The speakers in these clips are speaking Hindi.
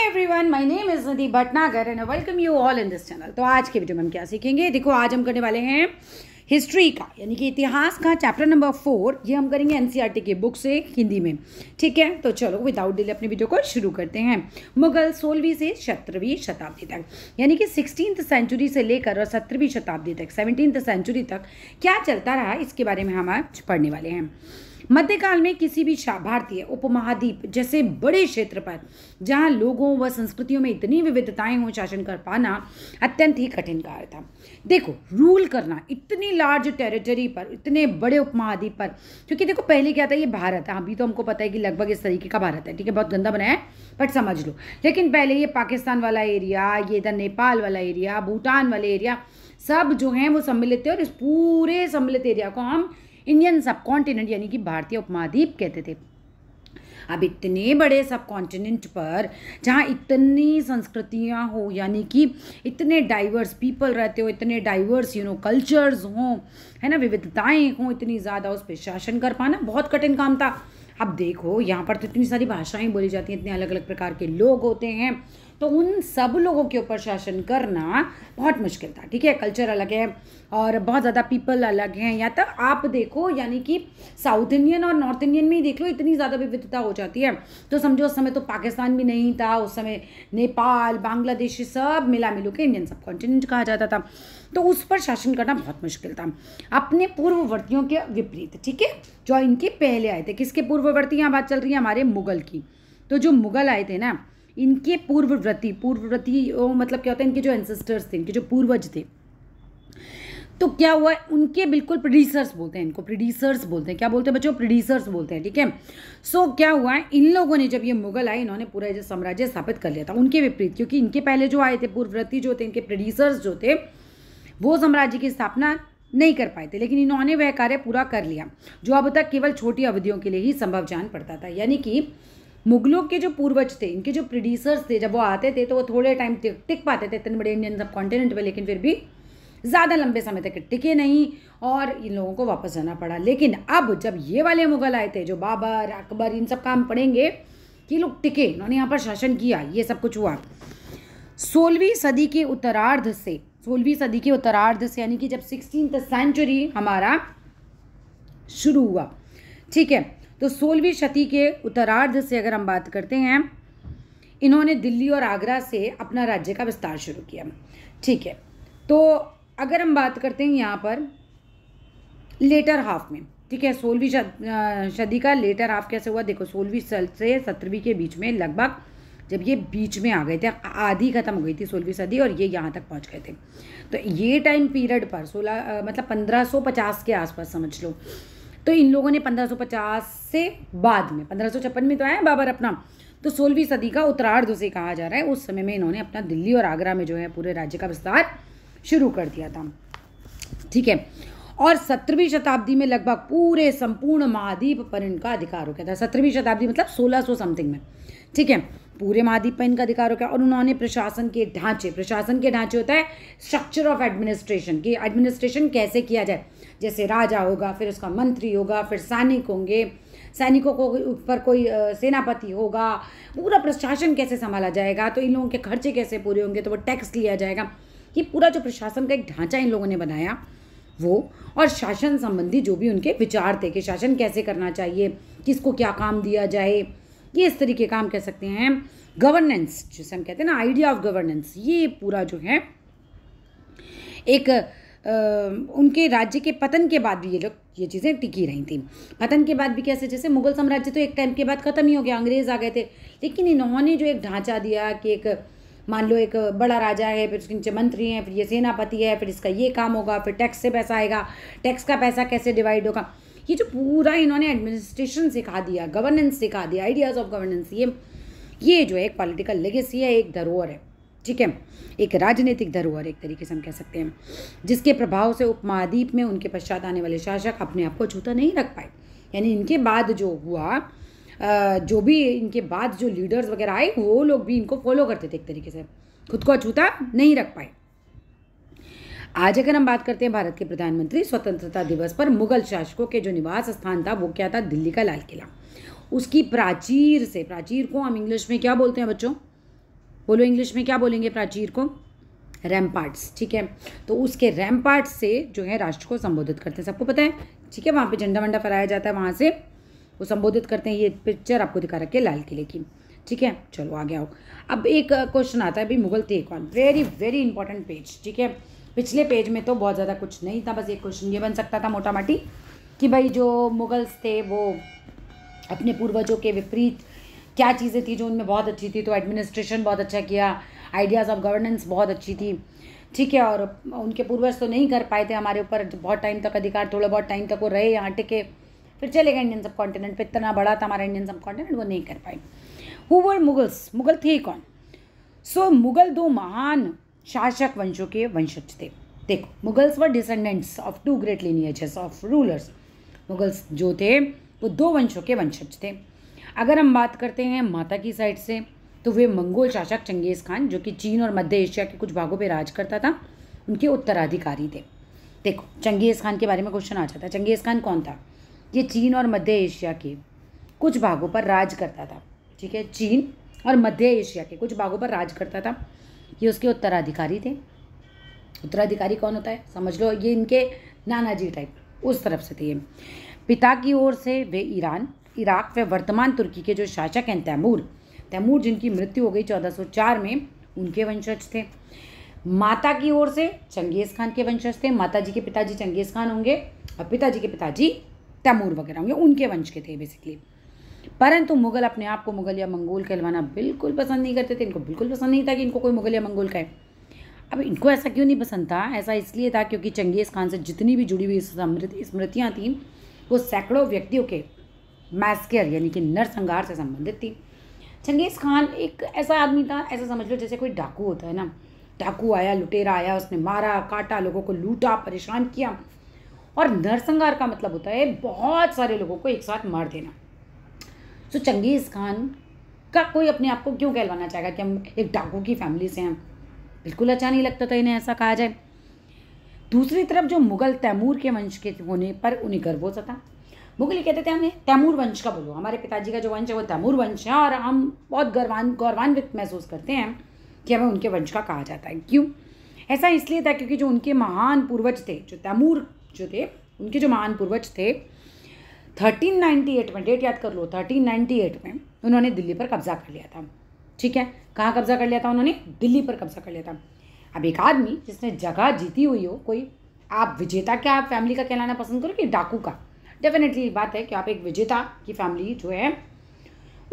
hi everyone my name is Nadi Bhatnagar and welcome you all in this channel तो आज के वीडियो में हम क्या सीखेंगे देखो आज हम करने वाले हैं हिस्ट्री का यानी कि इतिहास का चैप्टर नंबर फोर ये हम करेंगे एनसीईआरटी e के बुक से हिंदी में ठीक है तो चलो विदाउट डिले अपने वीडियो को शुरू करते हैं मुगल सोलहवीं से सत्रहवीं शताब्दी तक यानी कि सिक्सटीन सेंचुरी से लेकर और सत्रहवीं शताब्दी तक सेवनटीन सेंचुरी तक क्या चलता रहा इसके बारे में हम आज पढ़ने वाले हैं मध्यकाल में किसी भी भारतीय उपमहाद्वीप जैसे बड़े क्षेत्र पर जहाँ लोगों व संस्कृतियों में इतनी विविधताएं हों शासन कर पाना अत्यंत ही कठिन कार्य था देखो रूल करना इतनी लार्ज टेरिटरी पर इतने बड़े उपमहाद्वीप पर क्योंकि देखो पहले क्या था ये भारत है अभी तो हमको पता है कि लगभग इस तरीके का भारत है ठीक है बहुत गंदा बनाया है बट समझ लो लेकिन पहले ये पाकिस्तान वाला एरिया ये इधर नेपाल वाला एरिया भूटान वाले एरिया सब जो हैं वो सम्मिलित थे और इस पूरे सम्मिलित एरिया को हम इंडियन सब कॉन्टिनेंट यानी कि भारतीय उपमहाद्वीप कहते थे अब इतने बड़े सब कॉन्टिनेंट पर जहाँ इतनी संस्कृतियाँ हो यानी कि इतने डाइवर्स पीपल रहते हो इतने डाइवर्स यू नो कल्चर्स हों है ना विविधताएं हों इतनी ज़्यादा उस पर शासन कर पाना बहुत कठिन काम था अब देखो यहाँ पर तो इतनी सारी भाषाएं बोली जाती हैं इतने अलग अलग प्रकार के लोग होते हैं तो उन सब लोगों के ऊपर शासन करना बहुत मुश्किल था ठीक है कल्चर अलग है और बहुत ज़्यादा पीपल अलग हैं या तो आप देखो यानी कि साउथ इंडियन और नॉर्थ इंडियन में ही देख लो इतनी ज़्यादा विविधता हो जाती है तो समझो उस समय तो पाकिस्तान भी नहीं था उस समय नेपाल बांग्लादेश सब मिला मिलू के इंडियन सब कॉन्टिनेंट कहा जाता था तो उस पर शासन करना बहुत मुश्किल था अपने पूर्ववर्तियों के विपरीत ठीक है जो इनके पहले आए थे किसके पूर्ववर्ती यहाँ बात चल रही है हमारे मुगल की तो जो मुगल आए थे ना इनके पूर्वव्रती पूर्वव्रती मतलब क्या होता है इनके जो एंसेस्टर्स थे इनके जो पूर्वज थे तो क्या हुआ उनके बिल्कुल प्रोड्यूसर्स बोलते हैं इनको प्रोड्यूसर्स बोलते हैं क्या बोलते हैं बच्चों प्रोड्यूसर्स बोलते हैं ठीक है सो so, क्या हुआ है इन लोगों ने जब ये मुगल आए इन्होंने पूरा जो साम्राज्य स्थापित कर लिया था उनके विपरीत क्योंकि इनके पहले जो आए थे पूर्वव्रती जो थे इनके प्रोड्यूसर्स जो थे वो साम्राज्य की स्थापना नहीं कर पाए थे लेकिन इन्होंने वह कार्य पूरा कर लिया जो अब तक केवल छोटी अवधियों के लिए ही संभव जान पड़ता था यानी कि मुगलों के जो पूर्वज थे इनके जो प्रोड्यूसर्स थे जब वो आते थे तो वो थोड़े टाइम टिक टिक पाते थे इतने बड़े इंडियन सब कॉन्टिनेंट में लेकिन फिर भी ज़्यादा लंबे समय तक टिके नहीं और इन लोगों को वापस जाना पड़ा लेकिन अब जब ये वाले मुगल आए थे जो बाबर अकबर इन सब काम पड़ेंगे कि लोग टिके इन्होंने यहाँ पर शासन किया ये सब कुछ हुआ सोलहवीं सदी के उत्तरार्ध से सोलहवीं सदी के उत्तरार्ध से यानी कि जब सिक्सटीन सेंचुरी हमारा शुरू हुआ ठीक है तो सोलहवीं शती के उत्तरार्ध से अगर हम बात करते हैं इन्होंने दिल्ली और आगरा से अपना राज्य का विस्तार शुरू किया ठीक है तो अगर हम बात करते हैं यहाँ पर लेटर हाफ में ठीक है सोलहवीं सदी का लेटर हाफ कैसे हुआ देखो सोलहवीं से सत्रहवीं के बीच में लगभग जब ये बीच में आ गए थे आधी ख़त्म हो गई थी सोलहवीं सदी और ये यहाँ तक पहुँच गए थे तो ये टाइम पीरियड पर सोलह मतलब पंद्रह सौ पचास के आसपास समझ लो तो इन लोगों ने 1550 से बाद में पंद्रह में तो आया बाबर अपना तो सोलहवीं सदी का उत्तरार्ध उसे कहा जा रहा है उस समय में इन्होंने अपना दिल्ली और आगरा में जो है पूरे राज्य का विस्तार शुरू कर दिया था ठीक है और सत्रहवीं शताब्दी में लगभग पूरे संपूर्ण महाद्वीप पर इनका अधिकार हो गया था सत्रहवीं शताब्दी मतलब 1600 समथिंग में ठीक है पूरे महाद्वीप पर इनका अधिकार हो गया और उन्होंने प्रशासन के ढांचे प्रशासन के ढांचे होता है स्ट्रक्चर ऑफ एडमिनिस्ट्रेशन कि एडमिनिस्ट्रेशन कैसे किया जाए जैसे राजा होगा फिर उसका मंत्री होगा फिर सैनिक होंगे सैनिकों को ऊपर कोई सेनापति होगा पूरा प्रशासन कैसे संभाला जाएगा तो इन लोगों के खर्चे कैसे पूरे होंगे तो वो टैक्स लिया जाएगा ये पूरा जो प्रशासन का एक ढांचा इन लोगों ने बनाया वो और शासन संबंधी जो भी उनके विचार थे कि शासन कैसे करना चाहिए किसको क्या काम दिया जाए ये इस तरीके काम कह सकते हैं गवर्नेंस जिसे हम कहते हैं ना आइडिया ऑफ गवर्नेंस ये पूरा जो है एक उनके राज्य के पतन के बाद भी ये लोग ये चीज़ें टिकी रही थी पतन के बाद भी कैसे जैसे मुगल साम्राज्य तो एक टाइम के बाद ख़त्म ही हो गया अंग्रेज़ आ गए थे लेकिन इन्होंने जो एक ढांचा दिया कि एक मान लो एक बड़ा राजा है फिर उसके नीचे मंत्री हैं फिर ये सेनापति है फिर इसका ये काम होगा फिर टैक्स से पैसा आएगा टैक्स का पैसा कैसे डिवाइड होगा ये जो पूरा इन्होंने एडमिनिस्ट्रेशन सिखा दिया गवर्नेंस सिखा दिया आइडियाज़ ऑफ गवर्नेंस ये ये जो है एक पॉलिटिकल लेगेसी है एक धरोहर है ठीक है एक राजनीतिक धरोहर एक तरीके से हम कह सकते हैं जिसके प्रभाव से उपमहाद्वीप में उनके पश्चात आने वाले शासक अपने आप को छूता नहीं रख पाए यानी इनके बाद जो हुआ जो भी इनके बाद जो लीडर्स वगैरह आए वो लोग भी इनको फॉलो करते थे एक तरीके से खुद को अछूता नहीं रख पाए आज अगर हम बात करते हैं भारत के प्रधानमंत्री स्वतंत्रता दिवस पर मुगल शासकों के जो निवास स्थान था वो क्या था दिल्ली का लाल किला उसकी प्राचीर से प्राचीर को हम इंग्लिश में क्या बोलते हैं बच्चों बोलो इंग्लिश में क्या बोलेंगे प्राचीर को रैम्पार्ट्स ठीक है तो उसके रैम्पार्ट्स से जो है राष्ट्र को संबोधित करते हैं सबको पता है ठीक है वहाँ पे झंडा वंडा फहराया जाता है वहाँ से वो संबोधित करते हैं ये पिक्चर आपको दिखा रखे लाल किले की ठीक है चलो आगे आओ अब एक क्वेश्चन आता है अभी मुगल थे कौन वेरी वेरी इंपॉर्टेंट पेज ठीक है पिछले पेज में तो बहुत ज़्यादा कुछ नहीं था बस एक क्वेश्चन ये बन सकता था मोटा माटी कि भाई जो मुगल्स थे वो अपने पूर्वजों के विपरीत क्या चीज़ें थी जो उनमें बहुत अच्छी थी तो एडमिनिस्ट्रेशन बहुत अच्छा किया आइडियाज़ ऑफ गवर्नेंस बहुत अच्छी थी ठीक है और उनके पूर्वज तो नहीं कर पाए थे हमारे ऊपर बहुत टाइम तक अधिकार थोड़ा बहुत टाइम तक वो रहे यहाँ टिके फिर चले गए इंडियन सब कॉन्टिनेंट पर इतना बड़ा था हमारा इंडियन सब कॉन्टिनेंट वो नहीं कर पाए हु वर मुगल्स मुगल थे कौन सो so, मुगल दो महान शासक वंशों के वंशज थे देखो मुगल्स व descendants of two great lineages of rulers Mughals जो थे वो दो वंशों के वंशज थे अगर हम बात करते हैं माता की साइड से तो वे मंगोल शासक चंगेज़ खान जो कि चीन और मध्य एशिया के कुछ भागों पर राज करता था उनके उत्तराधिकारी थे देखो चंगेज़ खान के बारे में क्वेश्चन आ जाता है चंगेज़ खान कौन था ये चीन और मध्य एशिया के कुछ भागों पर राज करता था ठीक है चीन और मध्य एशिया के कुछ भागों पर राज करता था ये उसके उत्तराधिकारी थे उत्तराधिकारी कौन होता है समझ लो ये इनके नाना जी टाइप उस तरफ से थे ये पिता की ओर से वे ईरान इराक़ व वर्तमान तुर्की के जो शासक हैं तैमूर तैमूर जिनकी मृत्यु हो गई 1404 में उनके वंशज थे माता की ओर से चंगेज़ खान के वंशज थे माता जी के पिताजी चंगेज़ खान होंगे और पिताजी के पिताजी तैमूर वगैरह होंगे उनके वंश के थे बेसिकली परंतु मुगल अपने आप को मुगल या मंगोल कहलवाना बिल्कुल पसंद नहीं करते थे इनको बिल्कुल पसंद नहीं था कि इनको कोई मुगल या मंगोल कहे अब इनको ऐसा क्यों नहीं पसंद था ऐसा इसलिए था क्योंकि चंगेज़ खान से जितनी भी जुड़ी हुई स्मृतियाँ थीं वो सैकड़ों व्यक्तियों के मैस्कियर यानी कि नरसंहार से संबंधित थी चंगेज़ खान एक ऐसा आदमी था ऐसा समझ लो जैसे कोई डाकू होता है ना डाकू आया लुटेरा आया उसने मारा काटा लोगों को लूटा परेशान किया और नरसंहार का मतलब होता है बहुत सारे लोगों को एक साथ मार देना सो तो चंगेज़ खान का कोई अपने आप को क्यों कहलवाना चाहेगा कि हम एक डाकू की फैमिली से हैं बिल्कुल अच्छा नहीं लगता था इन्हें ऐसा कहा जाए दूसरी तरफ जो मुग़ल तैमूर के वंश के होने पर उन्हें गर्व हो था मुगली कहते थे हमें तैमूर वंश का बोलो हमारे पिताजी का जो वंश है वो तैमूर वंश है और हम बहुत गौरवान गौरवान्वित महसूस करते हैं कि हमें उनके वंश का कहा जाता है क्यों ऐसा इसलिए था क्योंकि जो उनके महान पूर्वज थे जो तैमूर जो थे उनके जो महान पूर्वज थे 1398 में डेट याद कर लो 1398 में उन्होंने दिल्ली पर कब्जा कर लिया था ठीक है कहाँ कब्जा कर लिया था उन्होंने दिल्ली पर कब्जा कर लिया था अब एक आदमी जिसने जगह जीती हुई हो कोई आप विजेता क्या आप फैमिली का कहलाना पसंद करो कि डाकू का डेफिनेटली बात है कि आप एक विजेता की फैमिली जो है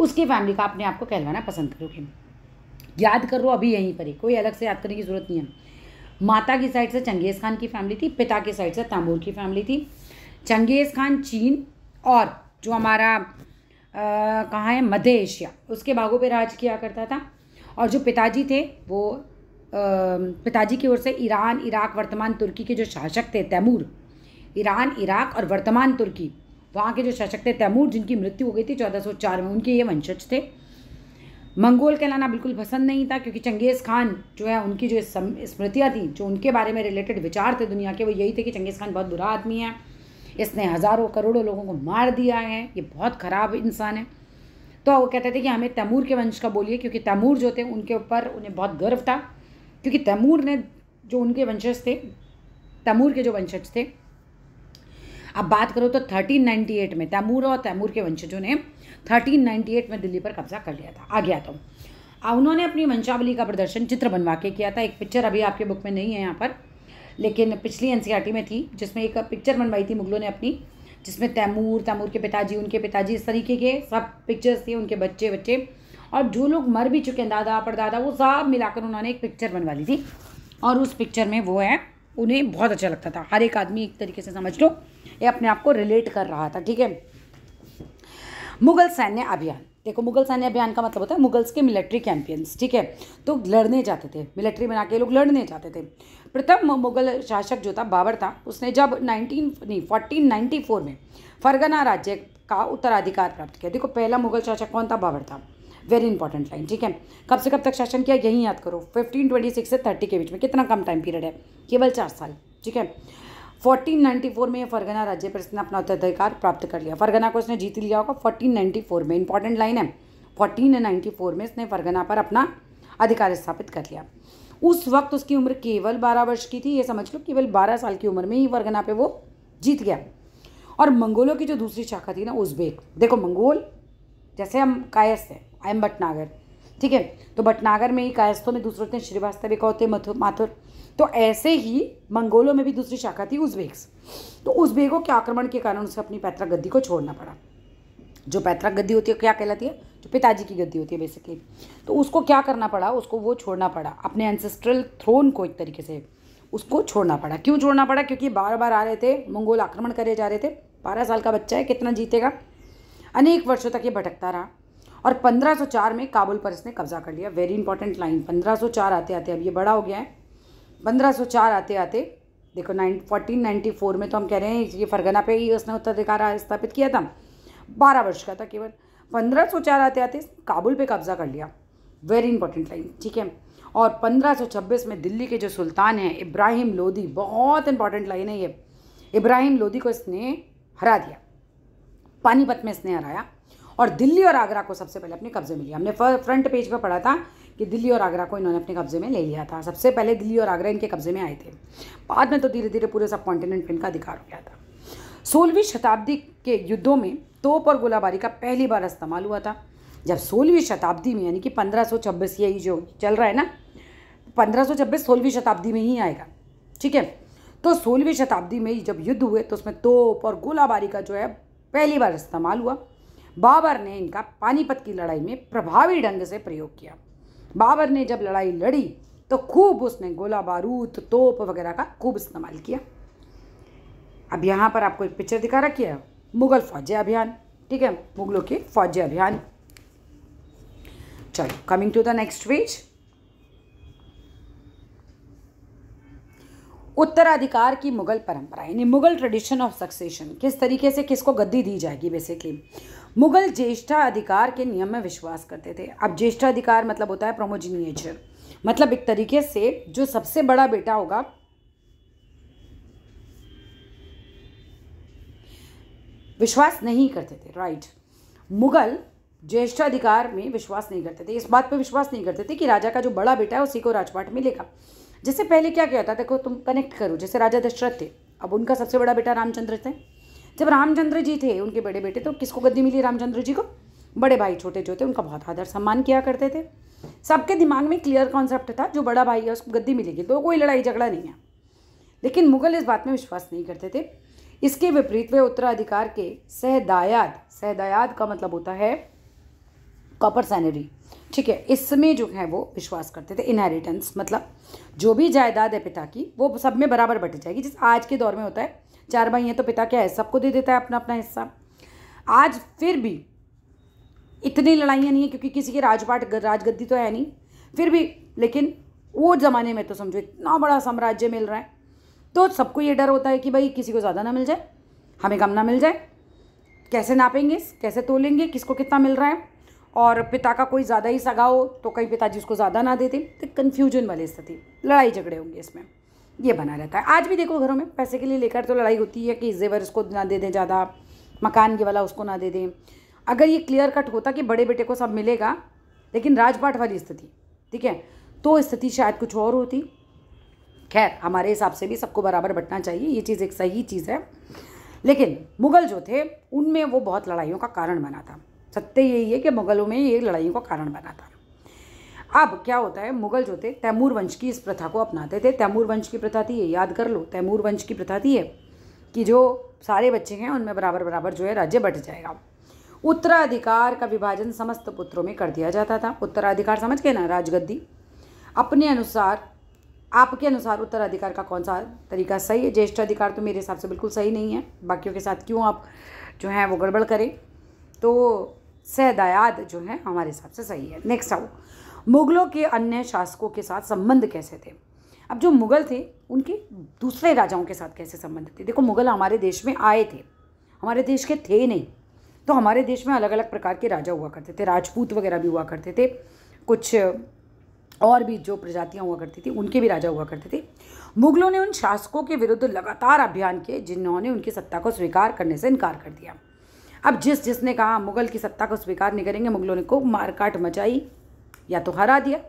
उसकी फैमिली का आपने आपको कहलवाना पसंद करोगे याद कर अभी यहीं पर ही कोई अलग से याद करने की ज़रूरत नहीं है माता की साइड से चंगेज़ खान की फैमिली थी पिता की साइड से तांबूर की फैमिली थी चंगेज़ खान चीन और जो हमारा कहाँ है मध्य एशिया उसके भागों पे राज किया करता था और जो पिताजी थे वो पिताजी की ओर से ईरान इराक वर्तमान तुर्की के जो शासक थे तैमूर ईरान इराक और वर्तमान तुर्की वहाँ के जो शासक थे तैमूर जिनकी मृत्यु हो गई थी 1404 में उनके ये वंशज थे मंगोल कहलाना बिल्कुल पसंद नहीं था क्योंकि चंगेज़ खान जो है उनकी जो स्मृतियाँ थी जो उनके बारे में रिलेटेड विचार थे दुनिया के वो यही थे कि चंगेज़ खान बहुत बुरा आदमी है इसने हज़ारों करोड़ों लोगों को मार दिया है ये बहुत ख़राब इंसान है तो वो कहते थे कि हमें तैमूर के वंश का बोलिए क्योंकि तैमूर जो थे उनके ऊपर उन्हें बहुत गर्व था क्योंकि तैमूर ने जो उनके वंशज थे तैमूर के जो वंशज थे अब बात करो तो 1398 में तैमूर और तैमूर के वंशजों ने 1398 में दिल्ली पर कब्जा कर लिया था गया तो हूँ उन्होंने अपनी वंशावली का प्रदर्शन चित्र बनवा के किया था एक पिक्चर अभी आपके बुक में नहीं है यहाँ पर लेकिन पिछली एन e में थी जिसमें एक पिक्चर बनवाई थी मुगलों ने अपनी जिसमें तैमूर तैमूर के पिताजी उनके पिताजी इस तरीके के सब पिक्चर्स थे उनके बच्चे बच्चे और जो लोग मर भी चुके हैं दादा परदादा वो सब मिलाकर उन्होंने एक पिक्चर बनवा ली थी और उस पिक्चर में वो है उन्हें बहुत अच्छा लगता था हर एक आदमी एक तरीके से समझ लो ये अपने आप को रिलेट कर रहा था ठीक है मुगल सैन्य अभियान देखो मुगल सैन्य अभियान का मतलब होता है मुगल्स के मिलिट्री कैंपियंस ठीक है तो लड़ने जाते थे मिलिट्री बना के लोग लड़ने जाते थे प्रथम मुगल शासक जो था बाबर था उसने जब नाइनटीन नहीं फोर्टीन नाइन्टी फोर में फरगना राज्य का उत्तराधिकार प्राप्त किया देखो पहला मुगल शासक कौन था बाबर था वेरी इंपॉर्टेंट लाइन ठीक है कब से कब तक शासन किया यही याद करो फिफ्टीन ट्वेंटी सिक्स से थर्टी के बीच में कितना कम टाइम पीरियड है केवल चार साल ठीक है 1494 में फरगना राज्य पर इसने अपना उत्तराधिकार प्राप्त कर लिया फरगना को इसने जीत लिया होगा 1494 में इंपॉर्टेंट लाइन है 1494 में इसने फरगना पर अपना अधिकार स्थापित कर लिया उस वक्त उसकी उम्र केवल 12 वर्ष की थी ये समझ लो केवल 12 साल की उम्र में ही फरगना पे वो जीत गया और मंगोलों की जो दूसरी शाखा थी ना उज्बेक देखो मंगोल जैसे हम कायस है आई एम भटनागर ठीक है तो भटनागर में ही कायस्थों में दूसरे होते हैं श्रीवास्तव एक होते हैं माथुर तो ऐसे ही मंगोलों में भी दूसरी शाखा थी उज्बेक्स तो उज्बेकों के आक्रमण के कारण उसे अपनी पैतृक गद्दी को छोड़ना पड़ा जो पैतृक गद्दी होती है क्या कहलाती है जो पिताजी की गद्दी होती है बेसिकली तो उसको क्या करना पड़ा उसको वो छोड़ना पड़ा अपने एंसेस्ट्रल थ्रोन को एक तरीके से उसको छोड़ना पड़ा क्यों छोड़ना पड़ा क्योंकि बार बार आ रहे थे मंगोल आक्रमण करे जा रहे थे बारह साल का बच्चा है कितना जीतेगा अनेक वर्षों तक ये भटकता रहा और 1504 में काबुल पर इसने कब्जा कर लिया वेरी इंपॉर्टेंट लाइन 1504 आते आते अब ये बड़ा हो गया है 1504 आते आते देखो नाइन फोर्टीन फोर में तो हम कह रहे हैं ये फरगना पे ही उसने उत्तराधिकार स्थापित किया था बारह वर्ष का था केवल पंद्रह सौ चार आते आते काबुल पर कब्जा कर लिया वेरी इंपॉर्टेंट लाइन ठीक है और पंद्रह सौ छब्बीस में दिल्ली के जो सुल्तान हैं इब्राहिम लोदी बहुत इंपॉर्टेंट लाइन है ये इब्राहिम लोदी को इसने हरा दिया पानीपत में इसने हराया और दिल्ली और आगरा को सबसे पहले अपने कब्जे में लिया हमने फ्रंट पेज पर पढ़ा था कि दिल्ली और आगरा को इन्होंने अपने कब्जे में ले लिया था सबसे पहले दिल्ली और आगरा इनके कब्जे में आए थे बाद में तो धीरे धीरे पूरे सब कॉन्टिनेंट इनका अधिकार हो गया था सोलहवीं शताब्दी के युद्धों में तोप और गोलाबारी का पहली बार इस्तेमाल हुआ था जब सोलहवीं शताब्दी में यानी कि पंद्रह सौ छब्बीस यही जो चल रहा है ना पंद्रह सौ छब्बीस सोलहवीं शताब्दी में ही आएगा ठीक है तो सोलहवीं शताब्दी में जब युद्ध हुए तो उसमें तोप और गोलाबारी का जो है पहली बार इस्तेमाल हुआ बाबर ने इनका पानीपत की लड़ाई में प्रभावी ढंग से प्रयोग किया बाबर ने जब लड़ाई लड़ी तो खूब उसने गोला बारूद तोप वगैरह का खूब इस्तेमाल किया अब यहाँ पर आपको एक पिक्चर दिखा रखी है मुगल फौजी अभियान ठीक है मुगलों के फौजी अभियान चलो coming to the next ways उत्तराधिकार की मुगल परंपरा यानी मुगल ट्रेडिशन ऑफ सक्सेशन किस तरीके से किसको गद्दी दी जाएगी बेसिकली मुगल ज्येष्ठा अधिकार के नियम में विश्वास करते थे अब ज्येष्ठाधिकार मतलब होता है प्रोमोजिनिएचर मतलब एक तरीके से जो सबसे बड़ा बेटा होगा विश्वास नहीं करते थे राइट मुगल ज्येष्ठाधिकार में विश्वास नहीं करते थे इस बात पर विश्वास नहीं करते थे कि राजा का जो बड़ा बेटा है उसी को राजपाट मिलेगा जैसे पहले क्या क्या होता देखो तुम कनेक्ट करो जैसे राजा दशरथ थे अब उनका सबसे बड़ा बेटा रामचंद्र थे जब रामचंद्र जी थे उनके बड़े बेटे तो किसको गद्दी मिली रामचंद्र जी को बड़े भाई छोटे जो थे उनका बहुत आदर सम्मान किया करते थे सबके दिमाग में क्लियर कॉन्सेप्ट था जो बड़ा भाई है उसको गद्दी मिलेगी तो कोई लड़ाई झगड़ा नहीं है लेकिन मुगल इस बात में विश्वास नहीं करते थे इसके विपरीत वे उत्तराधिकार के सहदायाद सहदायाद का मतलब होता है कॉपर सैनरी ठीक है इसमें जो है वो विश्वास करते थे इनहेरिटेंस मतलब जो भी जायदाद है पिता की वो सब में बराबर बट जाएगी जिस आज के दौर में होता है चार भाई हैं तो पिता क्या है सबको दे देता है अपना अपना हिस्सा आज फिर भी इतनी लड़ाइयाँ नहीं है क्योंकि किसी के राजपाट राजगद्दी तो है नहीं फिर भी लेकिन वो ज़माने में तो समझो इतना बड़ा साम्राज्य मिल रहा है तो सबको ये डर होता है कि भाई किसी को ज़्यादा ना मिल जाए हमें कम ना मिल जाए कैसे नापेंगे कैसे तोलेंगे किसको कितना मिल रहा है और पिता का कोई ज़्यादा ही सगा हो तो कहीं पिताजी उसको ज़्यादा ना देते तो कन्फ्यूजन वाली स्थिति लड़ाई झगड़े होंगे इसमें ये बना रहता है आज भी देखो घरों में पैसे के लिए लेकर तो लड़ाई होती है कि जेवर इसको ना दे दें ज़्यादा मकान ये वाला उसको ना दे दें अगर ये क्लियर कट होता कि बड़े बेटे को सब मिलेगा लेकिन राजपाट वाली स्थिति ठीक है तो स्थिति शायद कुछ और होती खैर हमारे हिसाब से भी सबको बराबर बटना चाहिए ये चीज़ एक सही चीज़ है लेकिन मुग़ल जो थे उनमें वो बहुत लड़ाइयों का कारण बना था सत्य यही है कि मुग़लों में ये लड़ाइयों का कारण बना था अब क्या होता है मुगल जो थे तैमूर वंश की इस प्रथा को अपनाते थे तैमूर वंश की प्रथा थी ये याद कर लो तैमूर वंश की प्रथा थी ये कि जो सारे बच्चे हैं उनमें बराबर बराबर जो है राज्य बट जाएगा उत्तराधिकार का विभाजन समस्त पुत्रों में कर दिया जाता था उत्तराधिकार समझ गए ना राजगद्दी अपने अनुसार आपके अनुसार उत्तराधिकार का कौन सा तरीका सही है ज्येष्ठ अधिकार तो मेरे हिसाब से बिल्कुल सही नहीं है बाकियों के साथ क्यों आप जो हैं वो गड़बड़ करें तो सहदायाद जो है हमारे हिसाब से सही है नेक्स्ट आओ मुगलों के अन्य शासकों के साथ संबंध कैसे थे अब जो मुगल थे उनके दूसरे राजाओं के साथ कैसे संबंध थे देखो मुगल हमारे देश में आए थे हमारे देश के थे नहीं तो हमारे देश में अलग अलग प्रकार के राजा हुआ करते थे राजपूत वगैरह भी हुआ करते थे कुछ और भी जो प्रजातियाँ हुआ करती थी उनके भी राजा हुआ करते थे मुगलों ने उन शासकों के विरुद्ध लगातार अभियान किए जिन्होंने उनकी सत्ता को स्वीकार करने से इनकार कर दिया अब जिस जिसने कहा मुगल की सत्ता को स्वीकार नहीं करेंगे मुगलों ने को मारकाट मचाई या तो हरा दिया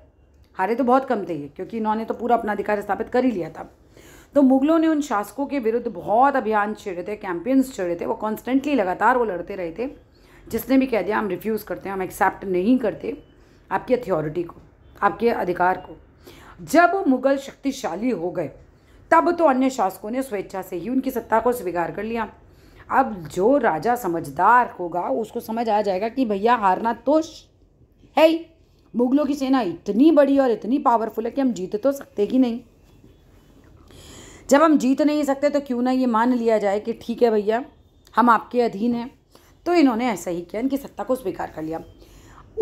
हारे तो बहुत कम थे ये क्योंकि इन्होंने तो पूरा अपना अधिकार स्थापित कर ही लिया था तो मुगलों ने उन शासकों के विरुद्ध बहुत अभियान छेड़े थे कैंपेन्स छेड़े थे वो कॉन्स्टेंटली लगातार वो लड़ते रहे थे जिसने भी कह दिया हम रिफ्यूज़ करते हैं हम एक्सेप्ट नहीं करते आपकी अथॉरिटी को आपके अधिकार को जब मुगल शक्तिशाली हो गए तब तो अन्य शासकों ने स्वेच्छा से ही उनकी सत्ता को स्वीकार कर लिया अब जो राजा समझदार होगा उसको समझ आ जाएगा कि भैया हारना तो है ही मुगलों की सेना इतनी बड़ी और इतनी पावरफुल है कि हम जीत तो सकते ही नहीं जब हम जीत नहीं सकते तो क्यों ना ये मान लिया जाए कि ठीक है भैया हम आपके अधीन हैं तो इन्होंने ऐसा ही किया इनकी सत्ता को स्वीकार कर लिया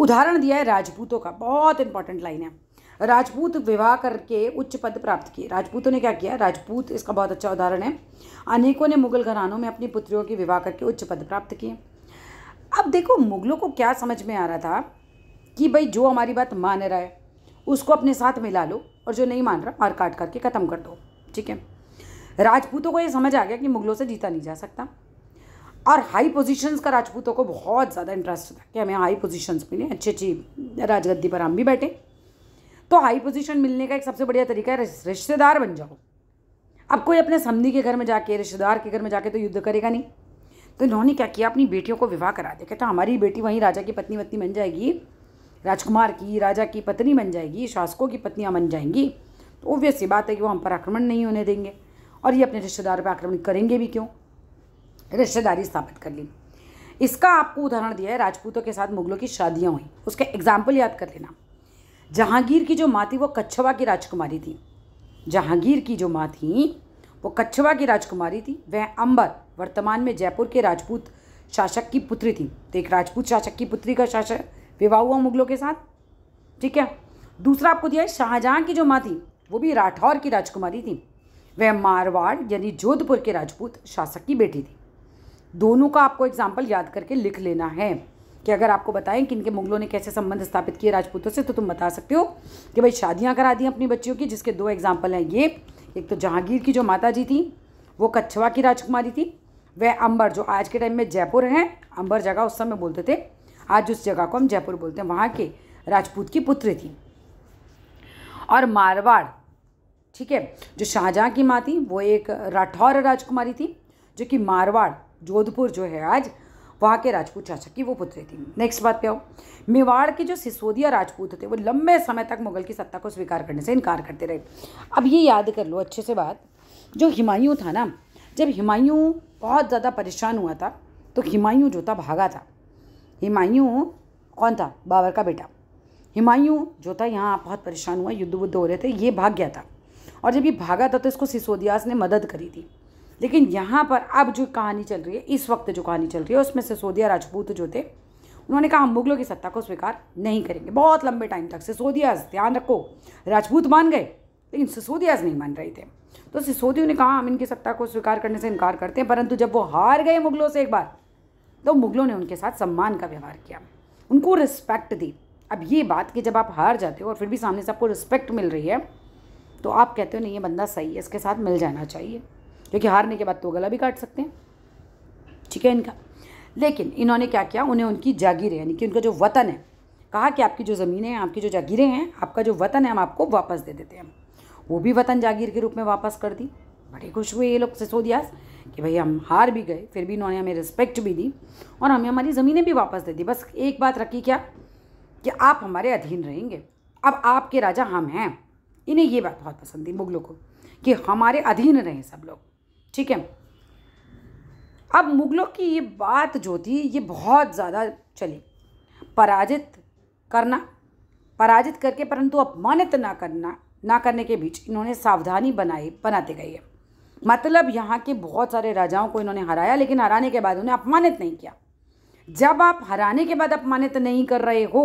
उदाहरण दिया है राजपूतों का बहुत इंपॉर्टेंट लाइन है राजपूत विवाह करके उच्च पद प्राप्त किए राजपूतों ने क्या किया राजपूत इसका बहुत अच्छा उदाहरण है अनेकों ने मुगल घरानों में अपनी पुत्रियों की विवाह करके उच्च पद प्राप्त किए अब देखो मुगलों को क्या समझ में आ रहा था कि भाई जो हमारी बात मान रहा है उसको अपने साथ मिला लो और जो नहीं मान रहा मार काट करके ख़त्म कर दो ठीक है राजपूतों को ये समझ आ गया कि मुगलों से जीता नहीं जा सकता और हाई पोजीशंस का राजपूतों को बहुत ज़्यादा इंटरेस्ट था कि हमें हाई पोजीशंस मिले अच्छी अच्छी राजगद्दी पर हम भी बैठे तो हाई पोजीशन मिलने का एक सबसे बढ़िया तरीका है रिश्तेदार बन जाओ अब कोई अपने समधी के घर में जाके रिश्तेदार के घर में जाके तो युद्ध करेगा नहीं तो इन्होंने क्या किया अपनी बेटियों को विवाह करा दिया कहता हमारी बेटी वहीं राजा की पत्नी वत्नी बन जाएगी राजकुमार की राजा की पत्नी बन जाएगी शासकों की पत्नियाँ बन जाएंगी तो ओबियस ये बात है कि वो हम पर आक्रमण नहीं होने देंगे और ये अपने रिश्तेदार पर आक्रमण करेंगे भी क्यों रिश्तेदारी स्थापित कर ली इसका आपको उदाहरण दिया है राजपूतों के साथ मुगलों की शादियाँ हुई उसका एग्जाम्पल याद कर लेना जहांगीर की जो माँ थी वो कच्छवा की राजकुमारी थी जहांगीर की जो माँ थी वो कच्छवा की राजकुमारी थी वह अंबर वर्तमान में जयपुर के राजपूत शासक की पुत्री थी तो एक राजपूत शासक की पुत्री का शासक विवाह हुआ मुगलों के साथ ठीक है दूसरा आपको दिया है शाहजहाँ की जो माँ थी वो भी राठौर की राजकुमारी थी वह मारवाड़ यानी जोधपुर के राजपूत शासक की बेटी थी दोनों का आपको एग्जाम्पल याद करके लिख लेना है कि अगर आपको बताएं कि इनके मुगलों ने कैसे संबंध स्थापित किए राजपूतों से तो तुम बता सकते हो कि भाई शादियां करा दी अपनी बच्चियों की जिसके दो एग्जाम्पल हैं ये एक तो जहांगीर की जो माता जी थी वो कछवा की राजकुमारी थी वह अंबर जो आज के टाइम में जयपुर हैं अंबर जगह उस समय बोलते थे आज उस जगह को हम जयपुर बोलते हैं वहाँ के राजपूत की पुत्र थी और मारवाड़ ठीक है जो शाहजहाँ की माँ थी वो एक राठौर राजकुमारी थी जो कि मारवाड़ जोधपुर जो है आज वहाँ के राजपूत शासक की वो पुत्री थी नेक्स्ट बात पे आओ मेवाड़ के जो सिसोदिया राजपूत थे वो लंबे समय तक मुगल की सत्ता को स्वीकार करने से इनकार करते रहे अब ये याद कर लो अच्छे से बात जो हिमायूँ था ना जब हिमायूँ बहुत ज़्यादा परेशान हुआ था तो हुमायूं जो था भागा था हिमायूं कौन था बाबर का बेटा हिमायूं जो था यहाँ बहुत परेशान हुआ युद्ध बुद्ध हो रहे थे ये भाग गया था और जब ये भागा था तो इसको सिसोदियास ने मदद करी थी लेकिन यहाँ पर अब जो कहानी चल रही है इस वक्त जो कहानी चल रही है उसमें सिसोदिया राजपूत जो थे उन्होंने कहा हम मुगलों की सत्ता को स्वीकार नहीं करेंगे बहुत लंबे टाइम तक सिसोदियास ध्यान रखो राजपूत मान गए लेकिन सिसोदियास नहीं मान रहे थे तो सिसोदियों ने कहा हम इनकी सत्ता को स्वीकार करने से इनकार करते हैं परंतु जब वो हार गए मुगलों से एक बार तो मुगलों ने उनके साथ सम्मान का व्यवहार किया उनको रिस्पेक्ट दी अब ये बात कि जब आप हार जाते हो और फिर भी सामने से आपको रिस्पेक्ट मिल रही है तो आप कहते हो नहीं ये बंदा सही है इसके साथ मिल जाना चाहिए क्योंकि हारने के बाद तो गला भी काट सकते हैं ठीक है इनका लेकिन इन्होंने क्या किया उन्हें उनकी जागीरें यानी कि उनका जो वतन है कहा कि आपकी जो ज़मीनें हैं आपकी जो जागीरें हैं आपका जो वतन है हम आपको वापस दे देते हैं वो भी वतन जागीर के रूप में वापस कर दी बड़े खुश हुए ये लोग सिसोदिया कि भाई हम हार भी गए फिर भी इन्होंने हमें रिस्पेक्ट भी दी और हमें हमारी ज़मीनें भी वापस दे दी बस एक बात रखी क्या कि आप हमारे अधीन रहेंगे अब आपके राजा हम हैं इन्हें ये बात बहुत पसंद थी मुगलों को कि हमारे अधीन रहें सब लोग ठीक है अब मुगलों की ये बात जो थी ये बहुत ज़्यादा चली पराजित करना पराजित करके परंतु अपमानित ना करना ना करने के बीच इन्होंने सावधानी बनाई बनाते गई है मतलब यहाँ के बहुत सारे राजाओं को इन्होंने हराया लेकिन हराने के बाद उन्हें अपमानित नहीं किया जब आप हराने के बाद अपमानित नहीं कर रहे हो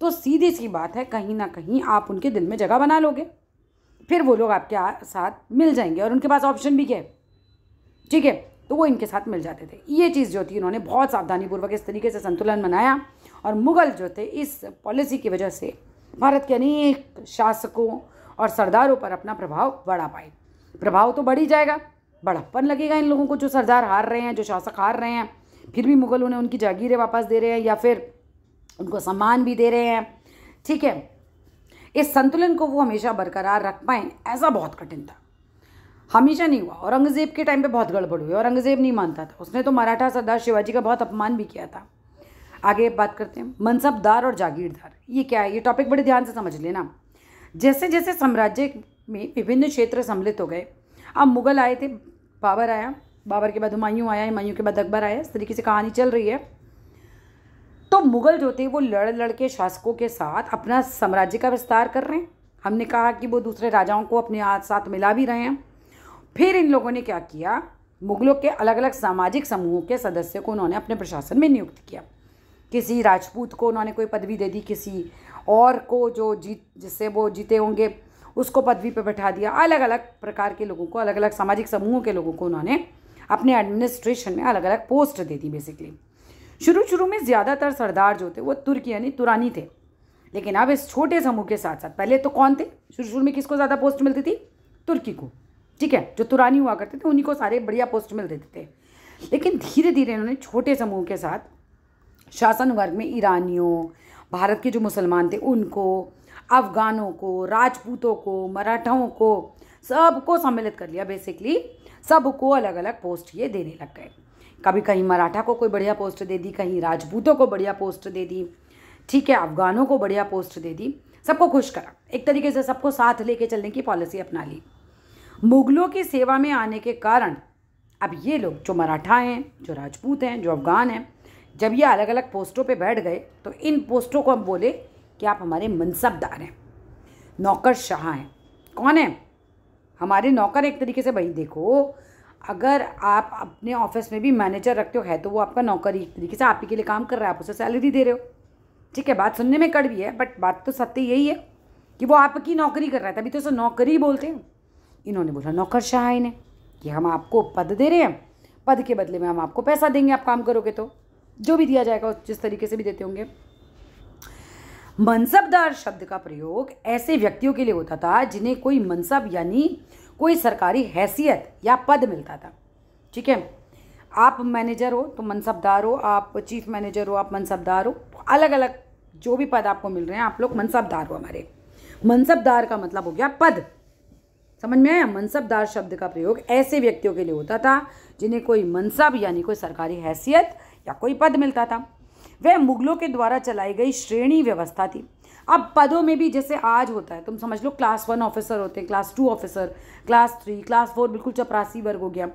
तो सीधी सी बात है कहीं ना कहीं आप उनके दिल में जगह बना लोगे फिर वो लोग आपके साथ मिल जाएंगे और उनके पास ऑप्शन भी क्या है ठीक है तो वो इनके साथ मिल जाते थे ये चीज़ जो थी इन्होंने बहुत सावधानीपूर्वक इस तरीके से संतुलन बनाया और मुग़ल जो थे इस पॉलिसी की वजह से भारत के अनेक शासकों और सरदारों पर अपना प्रभाव बढ़ा पाए प्रभाव तो बढ़ ही जाएगा बड़प्पन लगेगा इन लोगों को जो सरदार हार रहे हैं जो शासक हार रहे हैं फिर भी मुगल उन्हें उनकी जागीरें वापस दे रहे हैं या फिर उनको सम्मान भी दे रहे हैं ठीक है इस संतुलन को वो हमेशा बरकरार रख पाएँ ऐसा बहुत कठिन था हमेशा नहीं हुआ औरंगज़ेब के टाइम पे बहुत गड़बड़ हुई औरंगज़ेब नहीं मानता था उसने तो मराठा सरदार शिवाजी का बहुत अपमान भी किया था आगे बात करते हैं मनसबदार और जागीरदार ये क्या है ये टॉपिक बड़े ध्यान से समझ लेना जैसे जैसे साम्राज्य में विभिन्न क्षेत्र सम्मिलित हो गए अब मुगल आए थे बाबर आया बाबर के बाद हुमायूं आया हुमायूं के बाद अकबर आया इस तरीके से कहानी चल रही है तो मुगल जो थे वो लड़ लड़ के शासकों के साथ अपना साम्राज्य का विस्तार कर रहे हैं हमने कहा कि वो दूसरे राजाओं को अपने साथ मिला भी रहे हैं फिर इन लोगों ने क्या किया मुगलों के अलग अलग सामाजिक समूहों के सदस्यों को उन्होंने अपने प्रशासन में नियुक्त किया किसी राजपूत को उन्होंने कोई पदवी दे दी किसी और को जो जीत जिससे वो जीते होंगे उसको पदवी पर बैठा दिया अलग अलग प्रकार के लोगों को अलग अलग सामाजिक समूहों के लोगों को उन्होंने अपने एडमिनिस्ट्रेशन में अलग अलग पोस्ट दे दी बेसिकली शुरू शुरू में ज़्यादातर सरदार जो थे वो तुर्की यानी तुरानी थे लेकिन अब इस छोटे समूह के साथ साथ पहले तो कौन थे शुरू शुरू में किसको ज़्यादा पोस्ट मिलती थी तुर्की को ठीक है जो तुरानी हुआ करते थे उन्हीं को सारे बढ़िया पोस्ट मिल देते थे लेकिन धीरे धीरे इन्होंने छोटे समूह के साथ शासन वर्ग में ईरानियों भारत के जो मुसलमान थे उनको अफ़गानों को राजपूतों को मराठाओं को सबको सम्मिलित कर लिया बेसिकली सबको अलग अलग पोस्ट ये देने लग गए कभी कहीं मराठा को कोई बढ़िया पोस्ट दे दी कहीं राजपूतों को बढ़िया पोस्ट दे दी ठीक है अफ़गानों को बढ़िया पोस्ट दे दी सबको खुश करा एक तरीके से सबको साथ लेके चलने की पॉलिसी अपना ली मुगलों की सेवा में आने के कारण अब ये लोग जो मराठा हैं जो राजपूत हैं जो अफ़गान हैं जब ये अलग अलग पोस्टों पे बैठ गए तो इन पोस्टों को हम बोले कि आप हमारे मनसबदार हैं नौकर शाह हैं कौन है हमारे नौकर एक तरीके से भाई देखो अगर आप अपने ऑफिस में भी मैनेजर रखते हो है तो वो आपका नौकर एक तरीके से आप ही के लिए काम कर रहा है आप उसे सैलरी दे रहे हो ठीक है बात सुनने में कड़वी है बट बात तो सत्य यही है कि वो आपकी नौकरी कर रहा है तभी तो उसे नौकरी बोलते हैं इन्होंने बोला नौकर शाह इन्हें कि हम आपको पद दे रहे हैं पद के बदले में हम आपको पैसा देंगे आप काम करोगे तो जो भी दिया जाएगा जिस तरीके से भी देते होंगे मनसबदार शब्द का प्रयोग ऐसे व्यक्तियों के लिए होता था जिन्हें कोई मनसब यानी कोई सरकारी हैसियत या पद मिलता था ठीक है आप मैनेजर हो तो मनसबदार हो आप चीफ मैनेजर हो आप मनसबदार हो तो अलग अलग जो भी पद आपको मिल रहे हैं आप लोग मनसबदार हो हमारे मनसबदार का मतलब हो गया पद समझ में आया मनसबदार शब्द का प्रयोग ऐसे व्यक्तियों के लिए होता था जिन्हें कोई मनसब यानी कोई सरकारी हैसियत या कोई पद मिलता था वह मुगलों के द्वारा चलाई गई श्रेणी व्यवस्था थी अब पदों में भी जैसे आज होता है तुम समझ लो क्लास वन ऑफिसर होते हैं class two officer class three class four बिल्कुल चपरासी वर्ग हो गया